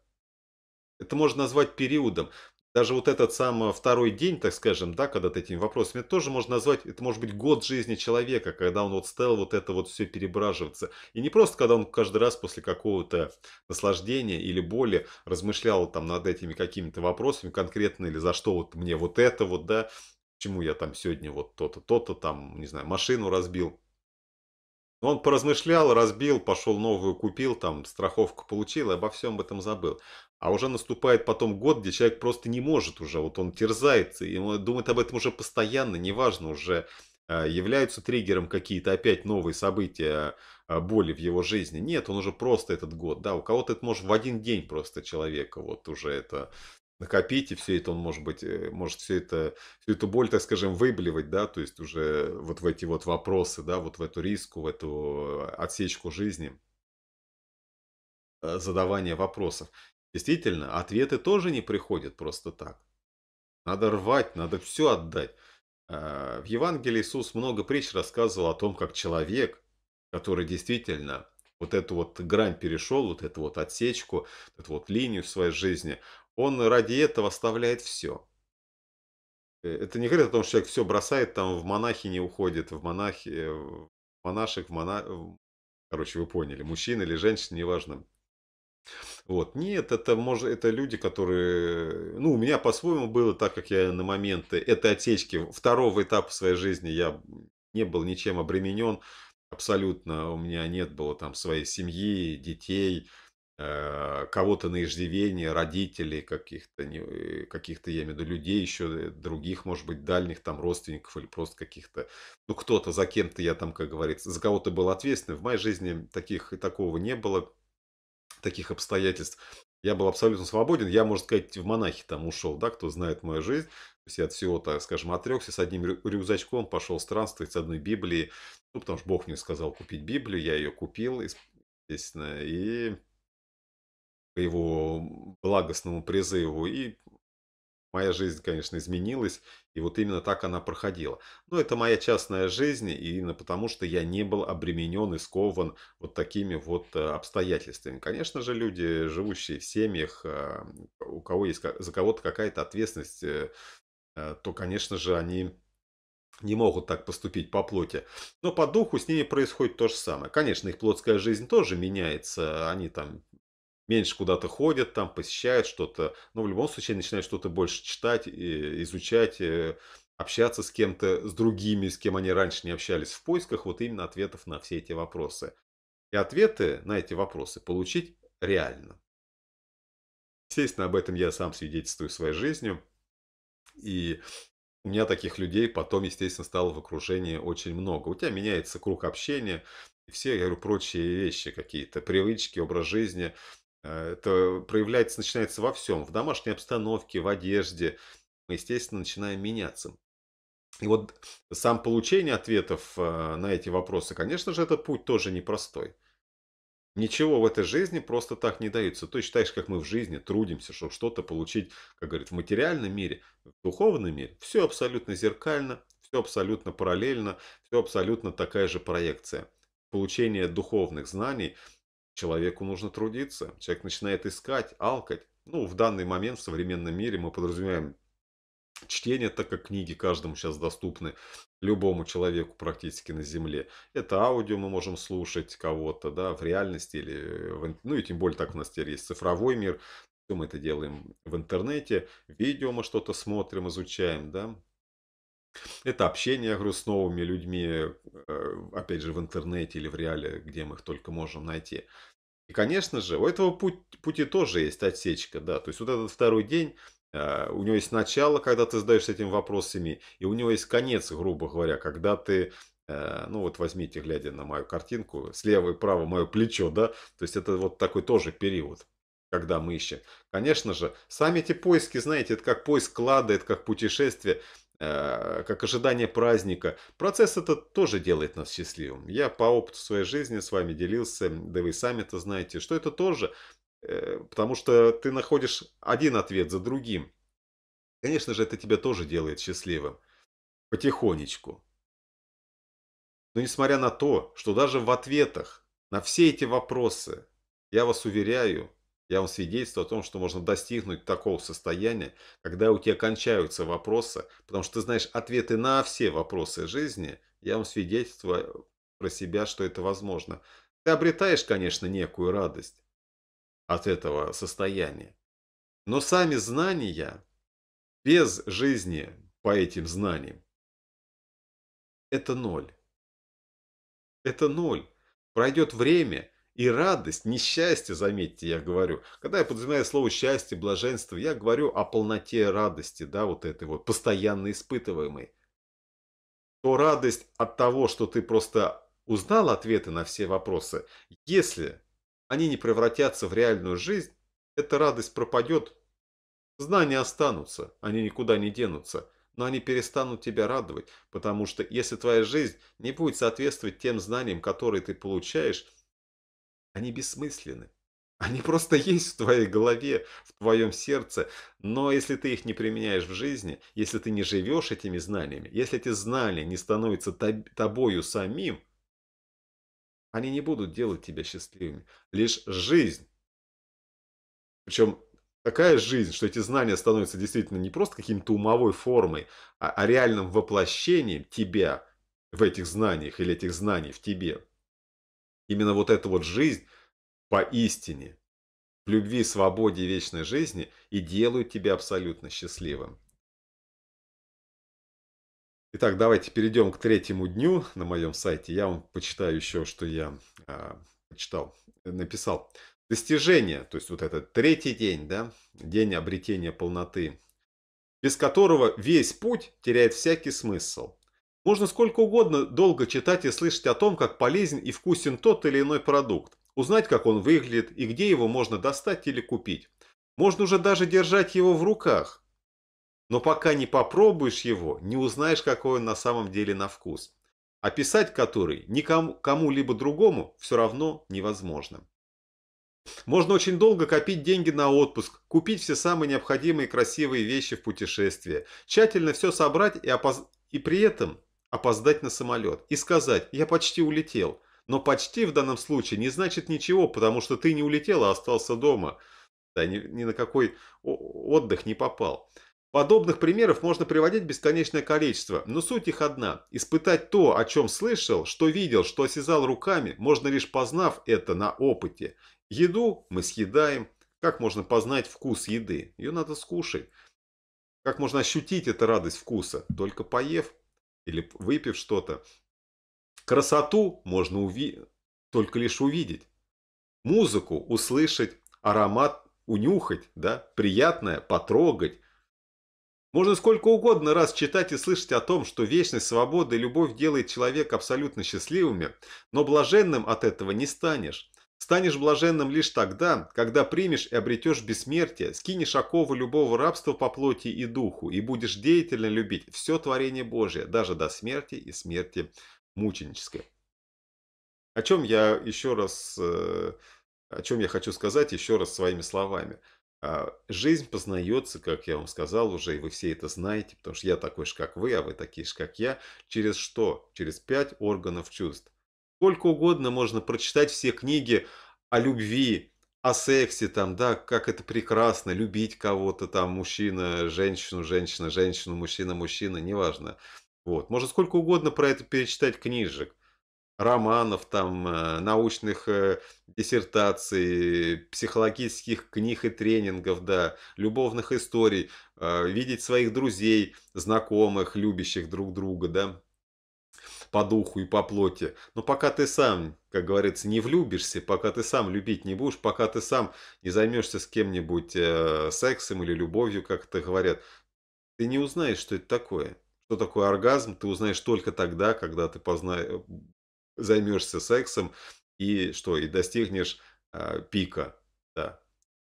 Это можно назвать периодом даже вот этот самый второй день, так скажем, да, когда ты этими вопросами, тоже можно назвать, это может быть год жизни человека, когда он вот стал вот это вот все перебраживаться. И не просто, когда он каждый раз после какого-то наслаждения или боли размышлял там над этими какими-то вопросами конкретно, или за что вот мне вот это вот, да, почему я там сегодня вот то-то, то-то там, не знаю, машину разбил. он поразмышлял, разбил, пошел новую купил, там страховку получил и обо всем этом забыл. А уже наступает потом год, где человек просто не может уже, вот он терзается, и он думает об этом уже постоянно, неважно уже, э, являются триггером какие-то опять новые события, э, боли в его жизни. Нет, он уже просто этот год, да, у кого-то это может в один день просто человека вот уже это накопить, и все это он может быть, э, может все это, всю эту боль, так скажем, выблевать, да, то есть уже вот в эти вот вопросы, да, вот в эту риску, в эту отсечку жизни задавание вопросов. Действительно, ответы тоже не приходят просто так. Надо рвать, надо все отдать. А, в Евангелии Иисус много притч рассказывал о том, как человек, который действительно вот эту вот грань перешел, вот эту вот отсечку, вот эту вот линию в своей жизни, он ради этого оставляет все. Э, это не говорит о том, что человек все бросает, там в монахи не уходит, в монахи, э, в монашек, в мона... короче, вы поняли, мужчина или женщина, неважно, вот. Нет, это, может, это люди, которые... Ну, у меня по-своему было, так как я на момент этой отсечки, второго этапа своей жизни я не был ничем обременен. Абсолютно у меня нет было там своей семьи, детей, э, кого-то на иждивение, родителей каких-то, э, каких-то, я имею в виду, людей еще, э, других, может быть, дальних там родственников или просто каких-то, ну, кто-то, за кем-то я там, как говорится, за кого-то был ответственный. В моей жизни таких и такого не было таких обстоятельств. Я был абсолютно свободен. Я, можно сказать, в монахи там ушел, да, кто знает мою жизнь. То есть я от всего, так скажем, отрекся, с одним рюкзачком пошел странствовать, с одной Библией. Ну, потому что Бог мне сказал купить Библию, я ее купил, естественно, и по его благостному призыву. И моя жизнь, конечно, изменилась. И вот именно так она проходила. Но ну, это моя частная жизнь, и именно потому, что я не был обременен и скован вот такими вот э, обстоятельствами. Конечно же, люди, живущие в семьях, а, у кого есть за кого-то какая-то ответственность, э, а, то, конечно же, они не могут так поступить по плоти. Но по духу с ними происходит то же самое. Конечно, их плотская жизнь тоже меняется. Они там меньше куда-то ходят, там посещают что-то, но в любом случае начинают что-то больше читать, э, изучать, э, общаться с кем-то, с другими, с кем они раньше не общались в поисках, вот именно ответов на все эти вопросы. И ответы на эти вопросы получить реально. Естественно, об этом я сам свидетельствую своей жизнью. И у меня таких людей потом, естественно, стало в окружении очень много. У тебя меняется круг общения, все, я говорю, прочие вещи какие-то, привычки, образ жизни – Э, это проявляется, начинается во всем, в домашней обстановке, в одежде. Мы, естественно, начинаем меняться. И вот сам получение ответов э, на эти вопросы, конечно же, этот путь тоже непростой. Ничего в этой жизни просто так не дается. То есть, считаешь, как мы в жизни трудимся, чтобы что-то получить, как говорят, в материальном мире, в духовном мире. Все абсолютно зеркально, все абсолютно параллельно, все абсолютно такая же проекция. Получение духовных знаний – Человеку нужно трудиться. Человек начинает искать, алкать. Ну, в данный момент в современном мире мы подразумеваем чтение, так как книги каждому сейчас доступны, любому человеку практически на земле. Это аудио мы можем слушать кого-то, да, в реальности или, в, ну и тем более так у нас теперь есть цифровой мир, мы это делаем в интернете, видео мы что-то смотрим, изучаем, да. Это общение, я говорю, с новыми людьми, э, опять же, в интернете или в реале, где мы их только можем найти. И, конечно же, у этого путь, пути тоже есть отсечка, да. То есть вот этот второй день, э, у него есть начало, когда ты задаешься этим вопросами, и у него есть конец, грубо говоря, когда ты, э, ну вот возьмите, глядя на мою картинку, слева и право мое плечо, да. То есть это вот такой тоже период когда мы ищем. Конечно же, сами эти поиски, знаете, это как поиск клада, это как путешествие. Э, как ожидание праздника. Процесс это тоже делает нас счастливым. Я по опыту своей жизни с вами делился, да вы сами это знаете, что это тоже, э, потому что ты находишь один ответ за другим. Конечно же, это тебя тоже делает счастливым. Потихонечку. Но несмотря на то, что даже в ответах на все эти вопросы, я вас уверяю, я вам свидетельствую о том, что можно достигнуть такого состояния, когда у тебя кончаются вопросы, потому что ты знаешь ответы на все вопросы жизни. Я вам свидетельствую про себя, что это возможно. Ты обретаешь, конечно, некую радость от этого состояния. Но сами знания без жизни по этим знаниям – это ноль. Это ноль. Пройдет время – и радость, несчастье, заметьте, я говорю. Когда я подразумеваю слово счастье, блаженство, я говорю о полноте радости, да, вот этой вот, постоянно испытываемой. То радость от того, что ты просто узнал ответы на все вопросы, если они не превратятся в реальную жизнь, эта радость пропадет, знания останутся, они никуда не денутся, но они перестанут тебя радовать, потому что если твоя жизнь не будет соответствовать тем знаниям, которые ты получаешь, они бессмысленны. Они просто есть в твоей голове, в твоем сердце, но если ты их не применяешь в жизни, если ты не живешь этими знаниями, если эти знания не становятся тобою самим, они не будут делать тебя счастливыми. Лишь жизнь. Причем такая жизнь, что эти знания становятся действительно не просто каким-то умовой формой, а, а реальным воплощением тебя в этих знаниях или этих знаний в тебе. Именно вот эта вот жизнь поистине, в любви, свободе и вечной жизни и делают тебя абсолютно счастливым. Итак, давайте перейдем к третьему дню на моем сайте. Я вам почитаю еще, что я э, почитал, написал. Достижение, то есть вот этот третий день, да, день обретения полноты, без которого весь путь теряет всякий смысл. Можно сколько угодно долго читать и слышать о том, как полезен и вкусен тот или иной продукт, узнать, как он выглядит и где его можно достать или купить. Можно уже даже держать его в руках. Но пока не попробуешь его, не узнаешь, какой он на самом деле на вкус. Описать а который никому кому-либо другому все равно невозможно. Можно очень долго копить деньги на отпуск, купить все самые необходимые красивые вещи в путешествии, тщательно все собрать и, опоз... и при этом опоздать на самолет и сказать «я почти улетел». Но «почти» в данном случае не значит ничего, потому что ты не улетел, а остался дома. Да, ни, ни на какой отдых не попал. Подобных примеров можно приводить бесконечное количество, но суть их одна. Испытать то, о чем слышал, что видел, что осязал руками, можно лишь познав это на опыте. Еду мы съедаем. Как можно познать вкус еды? Ее надо скушать. Как можно ощутить эту радость вкуса? Только поев или выпив что-то. Красоту можно уви... только лишь увидеть. Музыку услышать, аромат унюхать, да, приятное потрогать. Можно сколько угодно раз читать и слышать о том, что вечность, свобода и любовь делает человека абсолютно счастливыми, но блаженным от этого не станешь. Станешь блаженным лишь тогда, когда примешь и обретешь бессмертие, скинешь оковы любого рабства по плоти и духу и будешь деятельно любить все творение Божие, даже до смерти и смерти мученической. О чем я еще раз, э, о чем я хочу сказать еще раз своими словами. А, Жизнь познается, как я вам сказал уже, и вы все это знаете, потому что я такой же, как вы, а вы такие же, как я, через что? Через пять органов чувств сколько угодно можно прочитать все книги о любви, о сексе, там, да, как это прекрасно, любить кого-то, там, мужчина, женщину, женщина, женщину, мужчина, мужчина, неважно. Вот. Можно сколько угодно про это перечитать книжек, романов, там, э, научных э, диссертаций, психологических книг и тренингов, да, любовных историй, э, видеть своих друзей, знакомых, любящих друг друга, да по духу и по плоти. Но пока ты сам, как говорится, не влюбишься, пока ты сам любить не будешь, пока ты сам не займешься с кем-нибудь э, сексом или любовью, как это говорят, ты не узнаешь, что это такое. Что такое оргазм, ты узнаешь только тогда, когда ты позна... Э, займешься сексом и что, и достигнешь э, пика. Да.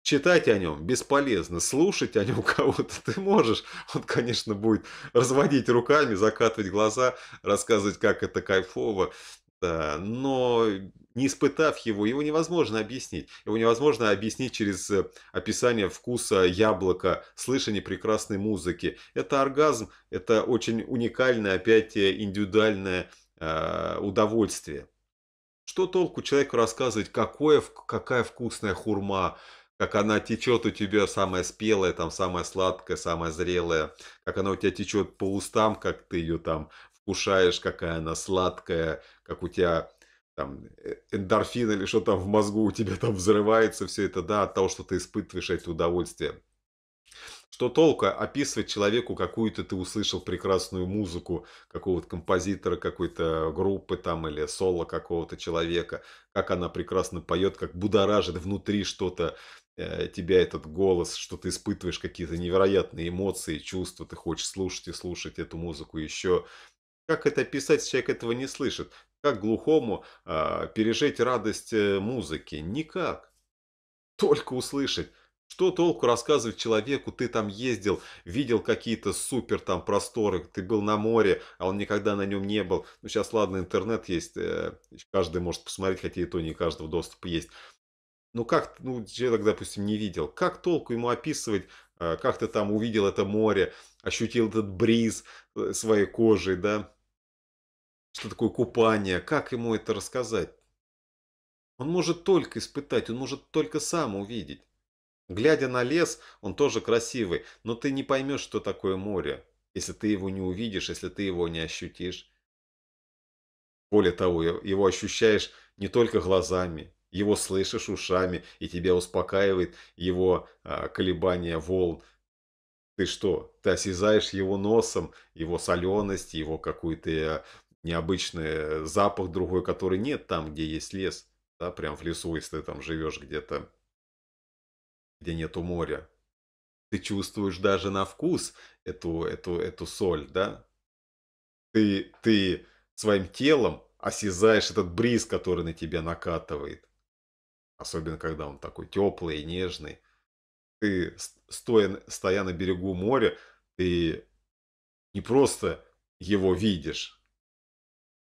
Читать о нем бесполезно, слушать о нем кого-то ты можешь. Он, конечно, будет разводить руками, закатывать глаза, рассказывать, как это кайфово. Да, но не испытав его, его невозможно объяснить. Его невозможно объяснить через э, описание вкуса яблока, слышание прекрасной музыки. Это оргазм, это очень уникальное, опять индивидуальное э, удовольствие. Что толку человеку рассказывать, какое, какая вкусная хурма, как она течет у тебя самая спелая, там самая сладкая, самая зрелая, как она у тебя течет по устам, как ты ее там вкушаешь, какая она сладкая, как у тебя там э, эндорфин или что там в мозгу у тебя там взрывается, все это, да, от того, что ты испытываешь это удовольствие Что толку описывать человеку какую-то ты услышал прекрасную музыку какого-то композитора, какой-то группы там или соло какого-то человека, как она прекрасно поет, как будоражит внутри что-то, Э, тебя этот голос, что ты испытываешь какие-то невероятные эмоции, чувства, ты хочешь слушать и слушать эту музыку еще. Как это описать, человек этого не слышит? Как глухому э, пережить радость э, музыки? Никак. Только услышать. Что толку рассказывать человеку, ты там ездил, видел какие-то супер там просторы, ты был на море, а он никогда на нем не был. Ну сейчас, ладно, интернет есть, э, каждый может посмотреть, хотя и то не каждого доступ есть. Ну как, ну человек, допустим, не видел, как толку ему описывать, а, как ты там увидел это море, ощутил этот бриз э, своей кожей, да? Что такое купание, как ему это рассказать? Он может только испытать, он может только сам увидеть. Глядя на лес, он тоже красивый, но ты не поймешь, что такое море, если ты его не увидишь, если ты его не ощутишь. Более того, его ощущаешь не только глазами, его слышишь ушами, и тебя успокаивает его а, колебание волн. Ты что, ты осязаешь его носом, его соленость, его какой-то необычный запах другой, который нет там, где есть лес. Да, прям в лесу, если ты там живешь где-то, где нету моря. Ты чувствуешь даже на вкус эту, эту, эту соль, да? Ты, ты своим телом осязаешь этот бриз, который на тебя накатывает. Особенно, когда он такой теплый и нежный. Ты, стоя, стоя на берегу моря, ты не просто его видишь,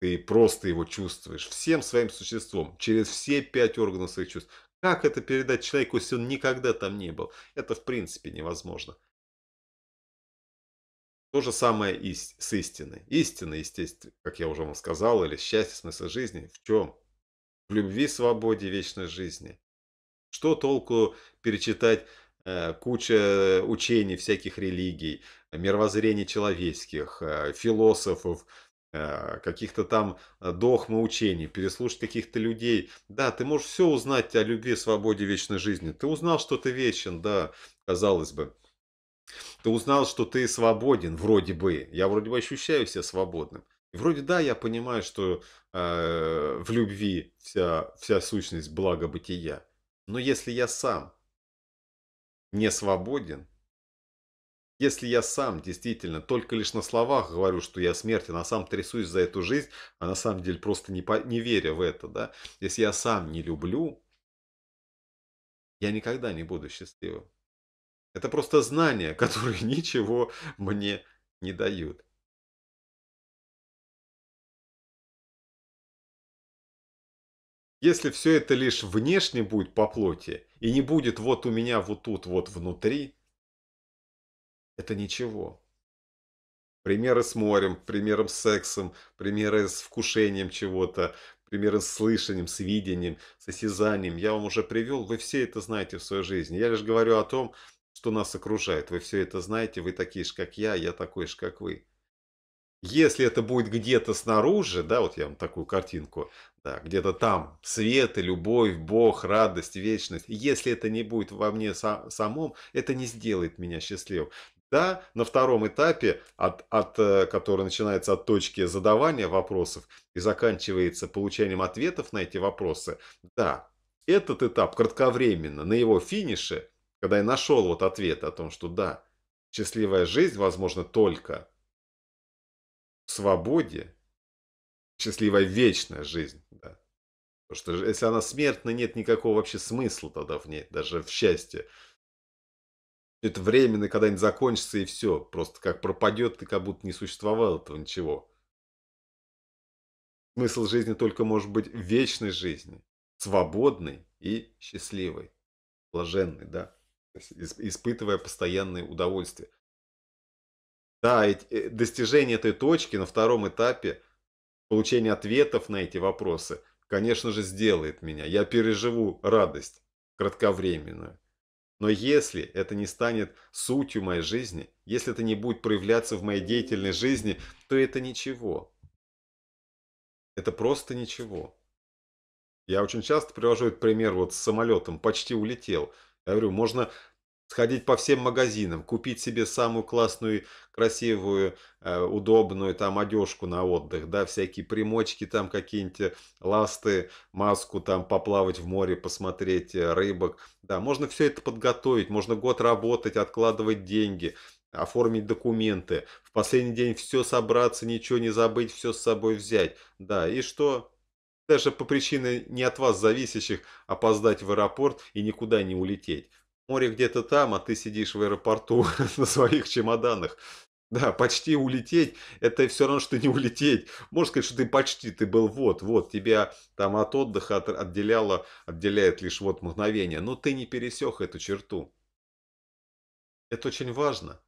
ты просто его чувствуешь всем своим существом, через все пять органов своих чувств. Как это передать человеку, если он никогда там не был? Это в принципе невозможно. То же самое и с истиной. Истина, естественно, как я уже вам сказал, или счастье, смысл жизни, в чем? любви, свободе, вечной жизни. Что толку перечитать э, куча учений всяких религий, мировоззрений человеческих, э, философов, э, каких-то там э, дохма учений, переслушать каких-то людей. Да, ты можешь все узнать о любви, свободе, вечной жизни. Ты узнал, что ты вечен, да, казалось бы. Ты узнал, что ты свободен, вроде бы. Я вроде бы ощущаю себя свободным. Вроде да, я понимаю, что э, в любви вся, вся сущность блага бытия. Но если я сам не свободен, если я сам действительно только лишь на словах говорю, что я смертен, а сам трясусь за эту жизнь, а на самом деле просто не, по, не веря в это, да, если я сам не люблю, я никогда не буду счастливым. Это просто знания, которые ничего мне не дают. Если все это лишь внешне будет по плоти, и не будет вот у меня вот тут вот внутри, это ничего. Примеры с морем, примером с сексом, примеры с вкушением чего-то, примеры с слышанием, с видением, с осязанием. Я вам уже привел, вы все это знаете в своей жизни. Я лишь говорю о том, что нас окружает. Вы все это знаете, вы такие же, как я, я такой же, как вы. Если это будет где-то снаружи, да, вот я вам такую картинку, да, где-то там свет, и любовь, Бог, радость, вечность. Если это не будет во мне самом, это не сделает меня счастливым. Да, на втором этапе, от, от, э, который начинается от точки задавания вопросов и заканчивается получением ответов на эти вопросы, да, этот этап кратковременно, на его финише, когда я нашел вот ответ о том, что да, счастливая жизнь возможна только свободе счастливая вечная жизнь. Да. Потому что если она смертна, нет никакого вообще смысла тогда в ней, даже в счастье. Это временно когда-нибудь закончится и все. Просто как пропадет, и как будто не существовало этого ничего. Смысл жизни только может быть в вечной жизни, свободной и счастливой, блаженной, да, испытывая постоянные удовольствия. Да, и э, достижение этой точки на втором этапе, получение ответов на эти вопросы, конечно же, сделает меня. Я переживу радость кратковременную. Но если это не станет сутью моей жизни, если это не будет проявляться в моей деятельной жизни, то это ничего. Это просто ничего. Я очень часто привожу этот пример вот с самолетом, почти улетел. Я говорю, можно сходить по всем магазинам, купить себе самую классную, красивую, э, удобную там одежку на отдых, да, всякие примочки там какие-нибудь, ласты, маску там поплавать в море, посмотреть э, рыбок, да, можно все это подготовить, можно год работать, откладывать деньги, оформить документы, в последний день все собраться, ничего не забыть, все с собой взять, да, и что, даже по причине не от вас зависящих опоздать в аэропорт и никуда не улететь. Море где-то там, а ты сидишь в аэропорту на своих чемоданах. Да, почти улететь, это все равно, что не улететь. Можно сказать, что ты почти, ты был вот, вот, тебя там от отдыха от, отделяло, отделяет лишь вот мгновение. Но ты не пересек эту черту. Это очень важно.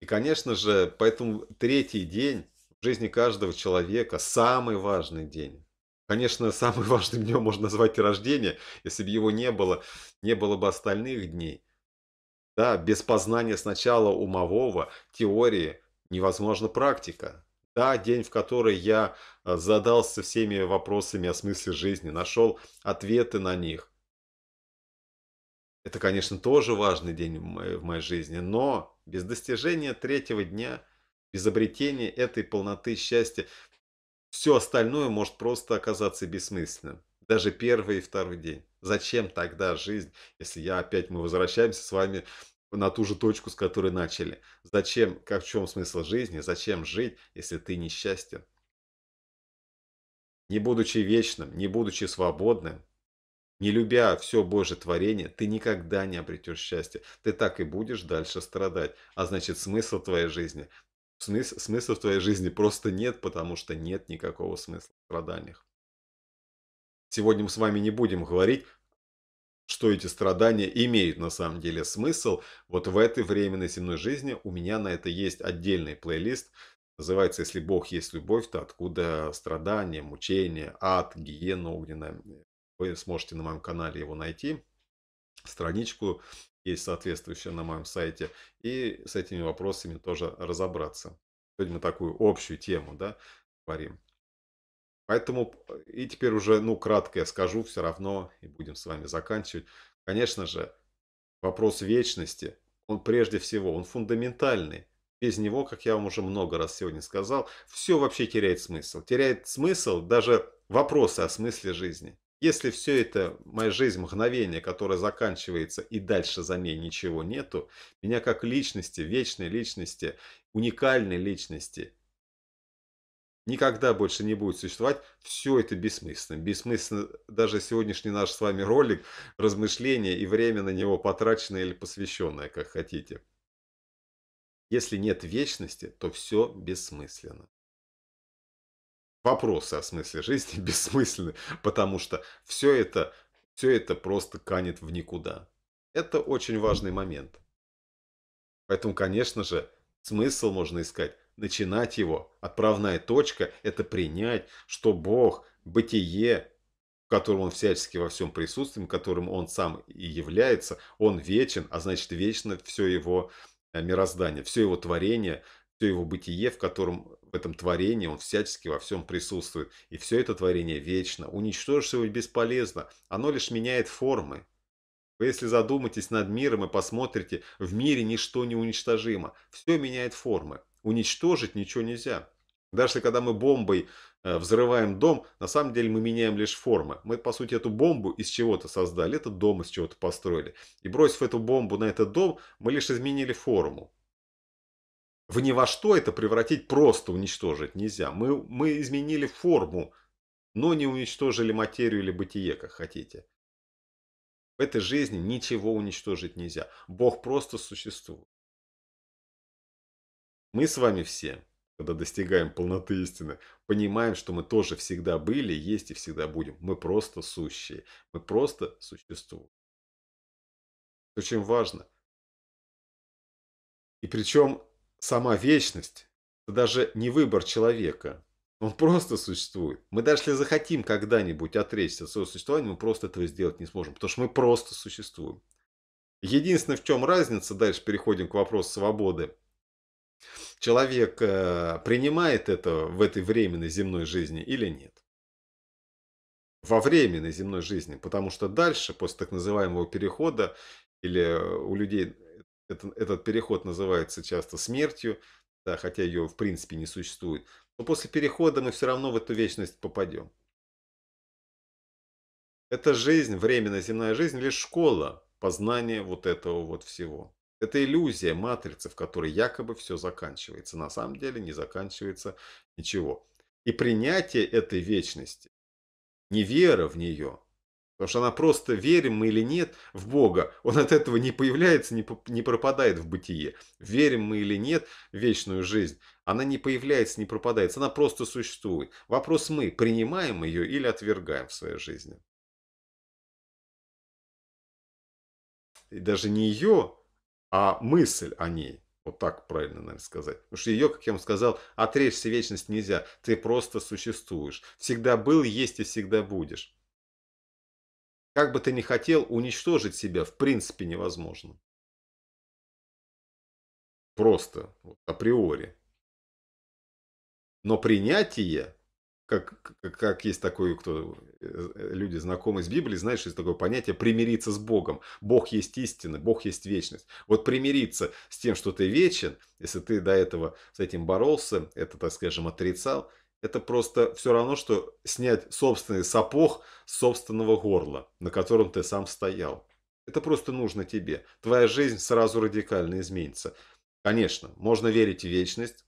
И, конечно же, поэтому третий день в жизни каждого человека, самый важный день, Конечно, самым важным днем можно назвать рождение. Если бы его не было, не было бы остальных дней. Да, без познания сначала умового, теории, невозможна практика. Да, день, в который я э, задался всеми вопросами о смысле жизни, нашел ответы на них. Это, конечно, тоже важный день в моей жизни, но без достижения третьего дня, без обретения этой полноты счастья, все остальное может просто оказаться бессмысленным. Даже первый и второй день. Зачем тогда жизнь, если я опять мы возвращаемся с вами на ту же точку, с которой начали. Зачем, как в чем смысл жизни, зачем жить, если ты несчастен? Не будучи вечным, не будучи свободным, не любя все Божье творение, ты никогда не обретешь счастья. Ты так и будешь дальше страдать. А значит, смысл твоей жизни Смыс- смысла в твоей жизни просто нет, потому что нет никакого смысла в страданиях. Сегодня мы с вами не будем говорить, что эти страдания имеют на самом деле смысл. Вот в этой временной земной жизни у меня на это есть отдельный плейлист. Называется «Если Бог есть любовь, то откуда страдания, мучения, ад, гиена огненная?» Вы сможете на моем канале его найти. Страничку есть соответствующая на моем сайте, и с этими вопросами тоже разобраться. Сегодня мы такую общую тему, да, говорим. Поэтому, э, и теперь уже, ну, кратко я скажу все равно, и будем с вами заканчивать. Конечно же, вопрос вечности, он прежде всего, он фундаментальный. Без него, как я вам уже много раз сегодня сказал, все вообще теряет смысл. Теряет смысл даже вопросы о смысле жизни. Если все это моя жизнь, мгновение, которое заканчивается и дальше за ней ничего нету, меня как личности, вечной личности, уникальной личности, никогда больше не будет существовать, все это бессмысленно. Бессмысленно даже сегодняшний наш с вами ролик, размышления и время на него потраченное или посвященное, как хотите. Если нет вечности, то все бессмысленно вопросы о смысле жизни бессмысленны, потому что все это, все это просто канет в никуда. Это очень важный момент. Поэтому, конечно же, смысл можно искать, начинать его. Отправная точка – это принять, что Бог, бытие, в котором Он всячески во всем присутствует, которым Он сам и является, Он вечен, а значит вечно все Его э, мироздание, все Его творение – все его бытие, в котором в этом творении он всячески во всем присутствует. И все это творение вечно. Уничтожить его бесполезно. Оно лишь меняет формы. Вы если задумаетесь над миром и посмотрите, в мире ничто не уничтожимо. Все меняет формы. Уничтожить ничего нельзя. Даже когда мы бомбой э, взрываем дом, на самом деле мы меняем лишь формы. Мы, по сути, эту бомбу из чего-то создали, этот дом из чего-то построили. И бросив эту бомбу на этот дом, мы лишь изменили форму в ни во что это превратить просто уничтожить нельзя. Мы, мы изменили форму, но не уничтожили материю или бытие, как хотите. В этой жизни ничего уничтожить нельзя. Бог просто существует. Мы с вами все, когда достигаем полноты истины, понимаем, что мы тоже всегда были, есть и всегда будем. Мы просто сущие. Мы просто существуем. очень важно. И причем сама вечность – это даже не выбор человека. Он просто существует. Мы даже если захотим когда-нибудь отречься от своего существования, мы просто этого сделать не сможем, потому что мы просто существуем. Единственное, в чем разница, дальше переходим к вопросу свободы. Человек э, принимает это в этой временной земной жизни или нет? Во временной земной жизни, потому что дальше, после так называемого перехода, или у людей это, этот переход называется часто смертью, да, хотя ее в принципе не существует. Но после перехода мы все равно в эту вечность попадем. Эта жизнь, временная земная жизнь, лишь школа познания вот этого вот всего. Это иллюзия, матрица, в которой якобы все заканчивается. На самом деле не заканчивается ничего. И принятие этой вечности, не вера в нее, Потому что она просто, верим мы или нет, в Бога. Он от этого не появляется, не, не пропадает в бытие. Верим мы или нет в вечную жизнь, она не появляется, не пропадает, она просто существует. Вопрос мы, принимаем ее или отвергаем в своей жизни. И даже не ее, а мысль о ней. Вот так правильно, наверное, сказать. Потому что ее, как я вам сказал, отречься вечность нельзя. Ты просто существуешь. Всегда был, есть и всегда будешь. Как бы ты ни хотел, уничтожить себя в принципе невозможно. Просто, априори. Но принятие, как, как есть такое, кто, э, люди знакомы с Библией, знаешь, есть такое понятие примириться с Богом. Бог есть истина, Бог есть вечность. Вот примириться с тем, что ты вечен, если ты до этого с этим боролся, это, так скажем, отрицал – это просто все равно, что снять собственный сапог с собственного горла, на котором ты сам стоял. Это просто нужно тебе. Твоя жизнь сразу радикально изменится. Конечно, можно верить в вечность.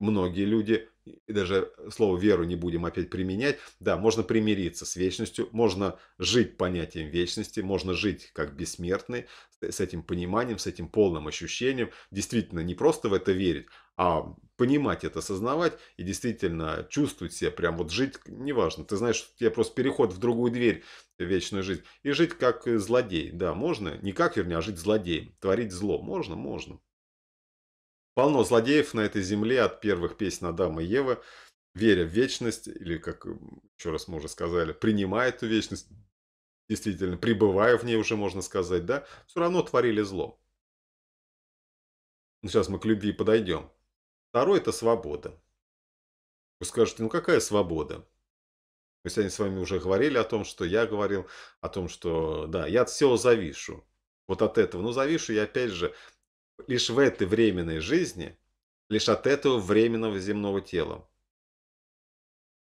Многие люди и даже э, слово веру не будем опять применять, да, можно примириться с вечностью, можно жить понятием вечности, можно жить как бессмертный, с этим пониманием, с этим полным ощущением, действительно не просто в это верить, а понимать это, осознавать и действительно чувствовать себя, прям вот жить, неважно, ты знаешь, у тебя просто переход в другую дверь, в вечную жизнь, и жить как э, злодей, да, можно, не как, вернее, а жить злодеем, творить зло, можно, можно. Полно злодеев на этой земле от первых песен Адама и Евы, веря в вечность, или, как э, еще раз мы уже сказали, принимая эту вечность, действительно, пребывая в ней уже, можно сказать, да, все равно творили зло. Ну, сейчас мы к любви подойдем. Второе – это свобода. Вы скажете, ну какая свобода? Мы сегодня с вами уже говорили о том, что я говорил, о том, что, да, я от всего завишу. Вот от этого. Ну, завишу я, опять же, лишь в этой временной жизни, лишь от этого временного земного тела,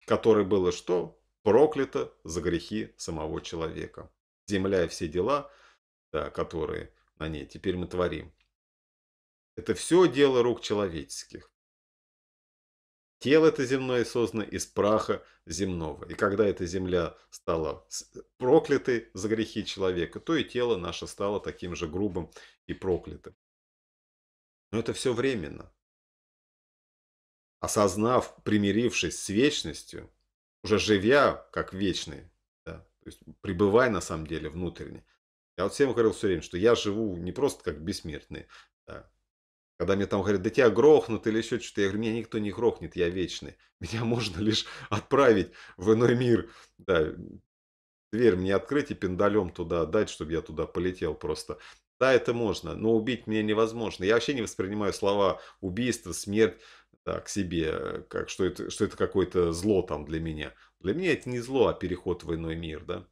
которое было что? Проклято за грехи самого человека. Земля и все дела, да, которые на ней теперь мы творим. Это все дело рук человеческих. Тело это земное создано из праха земного. И когда эта земля стала проклятой за грехи человека, то и тело наше стало таким же грубым и проклятым. Но это все временно. Осознав, примирившись с вечностью, уже живя как вечный, да, то есть пребывая на самом деле внутренне. Я вот всем говорил все время, что я живу не просто как бессмертный. Да. Когда мне там говорят, да тебя грохнут или еще что-то, я говорю, меня никто не грохнет, я вечный. Меня можно лишь отправить в иной мир. Да, дверь мне открыть и пиндалем туда дать, чтобы я туда полетел просто. Да, это можно, но убить меня невозможно. Я вообще не воспринимаю слова убийство, смерть да, к себе, э, как, что это, что это какое-то зло там для меня. Для меня это не зло, а переход в иной мир, да.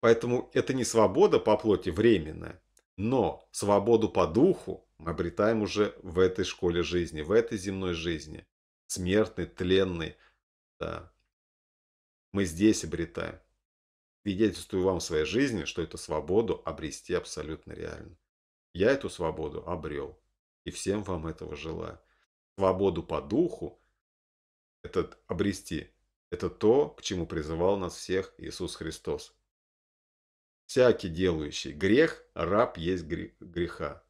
Поэтому это не свобода по плоти временная, но свободу по духу мы обретаем уже в этой школе жизни, в этой земной жизни. Смертной, тленной, да. Мы здесь обретаем. Свидетельствую вам в своей жизни, что эту свободу обрести абсолютно реально. Я эту свободу обрел. И всем вам этого желаю. Свободу по духу – это обрести. Это то, к чему призывал нас всех Иисус Христос. Всякий делающий грех – раб есть греха.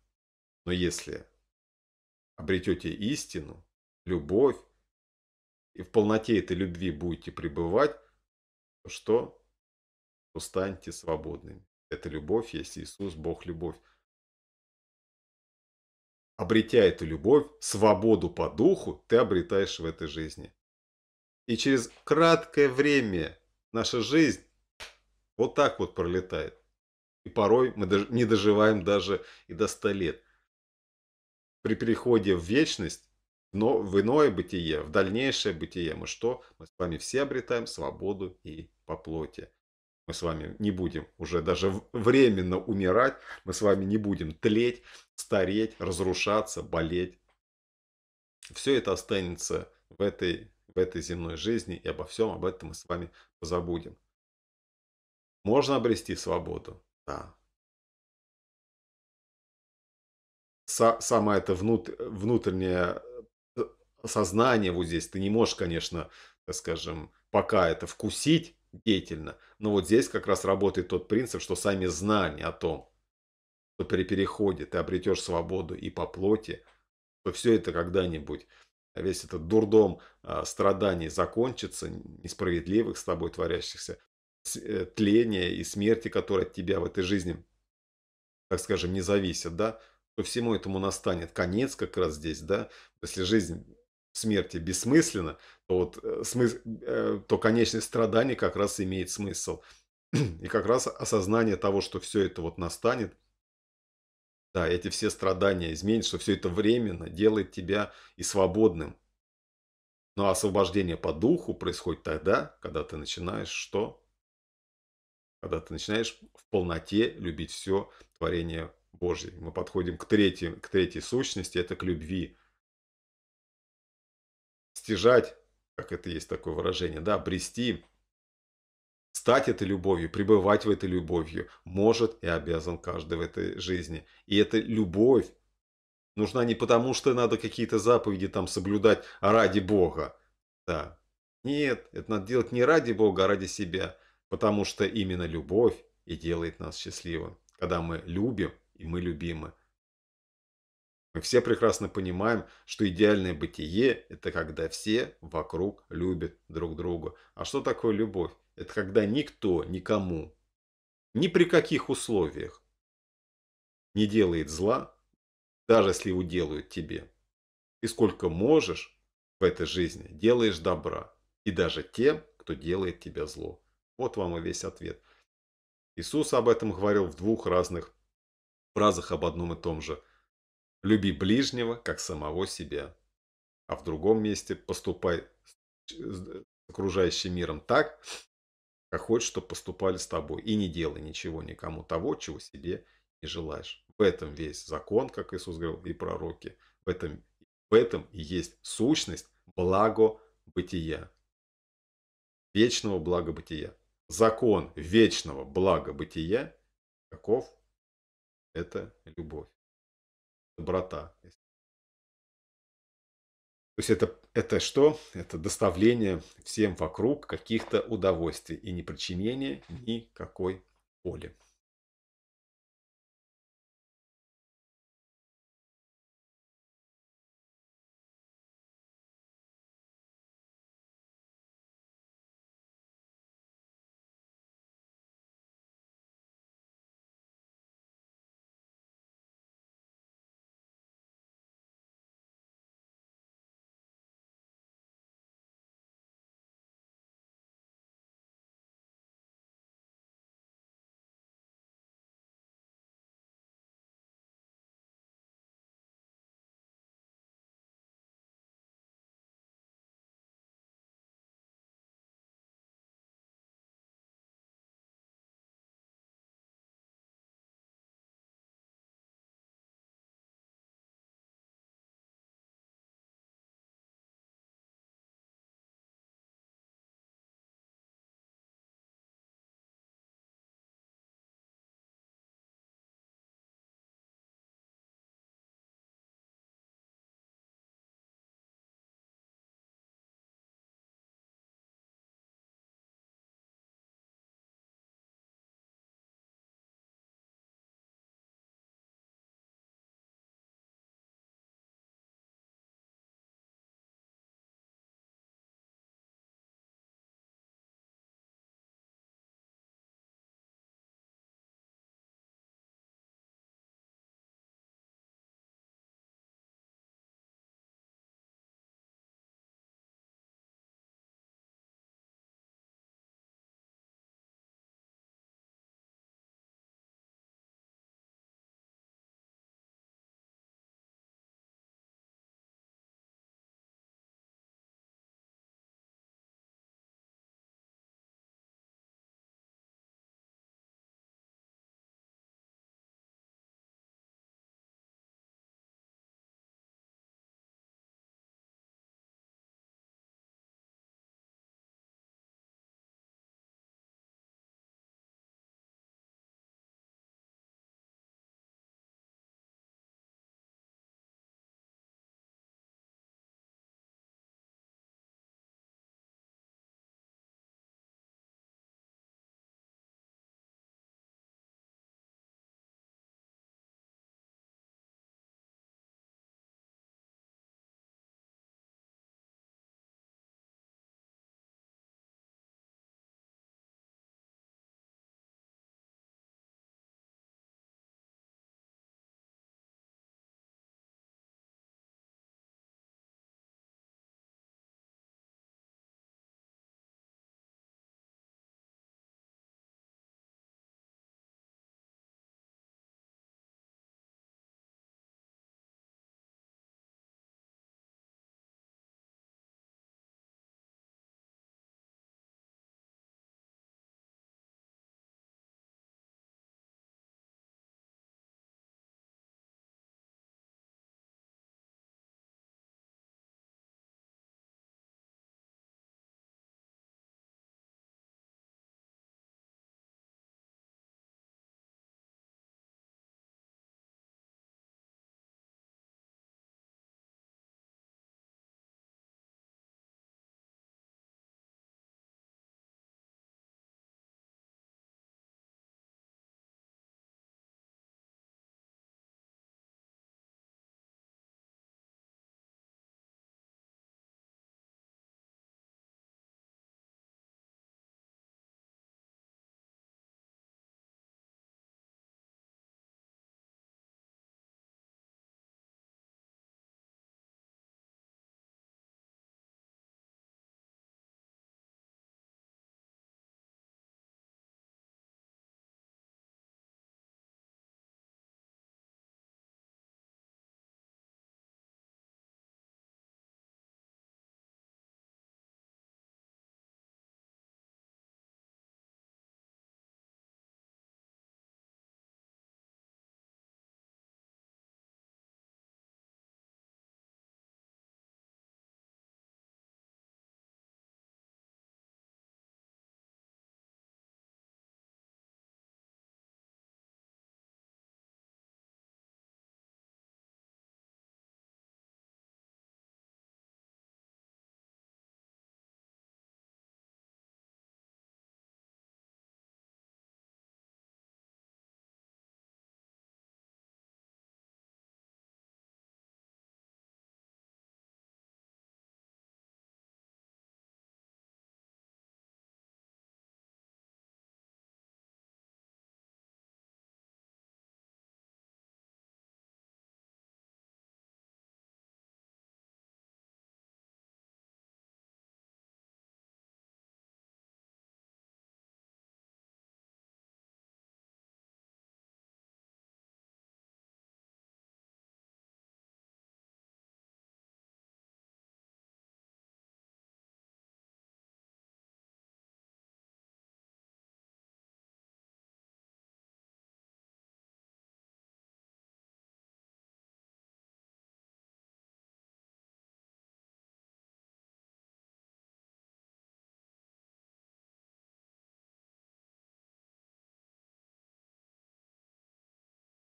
Но если обретете истину, любовь, и в полноте этой любви будете пребывать, что то станьте свободными. Это любовь есть Иисус, Бог любовь. Обретя эту любовь, свободу по духу ты обретаешь в этой жизни. И через краткое время наша жизнь вот так вот пролетает. И порой мы не доживаем даже и до 100 лет. При переходе в вечность но в иное бытие, в дальнейшее бытие мы что? Мы с вами все обретаем свободу и по плоти. Мы с вами не будем уже даже временно умирать, мы с вами не будем тлеть, стареть, разрушаться, болеть. Все это останется в этой, в этой земной жизни, и обо всем об этом мы с вами позабудем. Можно обрести свободу? Да. Сама это внутреннее э, сознание вот здесь, ты не можешь, конечно, скажем, пока это вкусить, деятельно. Но вот здесь как раз работает тот принцип, что сами знания о том, что при переходе ты обретешь свободу и по плоти, то все это когда-нибудь, а весь этот дурдом а, страданий закончится, несправедливых с тобой творящихся, э, тления и смерти, которые от тебя в этой жизни, так скажем, не зависят, да, то всему этому настанет конец как раз здесь, да, если жизнь смерти бессмысленно, то вот э, смысл, э, то конечность страданий как раз имеет смысл. И как раз осознание того, что все это вот настанет, да, эти все страдания изменят, что все это временно делает тебя и свободным. Но освобождение по духу происходит тогда, когда ты начинаешь что? Когда ты начинаешь в полноте любить все творение Божье. Мы подходим к третьей, к третьей сущности, это к любви стяжать, как это есть такое выражение, да, обрести, стать этой любовью, пребывать в этой любовью может и обязан каждый в этой жизни. И эта любовь нужна не потому, что надо какие-то заповеди там соблюдать а ради Бога. Да. Нет, это надо делать не ради Бога, а ради себя. Потому что именно любовь и делает нас счастливым. Когда мы любим и мы любимы. Мы все прекрасно понимаем, что идеальное бытие – это когда все вокруг любят друг друга. А что такое любовь? Это когда никто никому, ни при каких условиях не делает зла, даже если его делают тебе. И сколько можешь в этой жизни, делаешь добра. И даже тем, кто делает тебе зло. Вот вам и весь ответ. Иисус об этом говорил в двух разных фразах об одном и том же – Люби ближнего, как самого себя. А в другом месте поступай с э, окружающим миром так, как хочешь, чтобы поступали с тобой. И не делай ничего никому того, чего себе не желаешь. В этом весь закон, как Иисус говорил, и пророки. В этом, в этом и есть сущность благо бытия. Вечного блага бытия. Закон вечного блага бытия каков? Это любовь доброта. То есть это, это что? Это доставление всем вокруг каких-то удовольствий и не причинение никакой боли.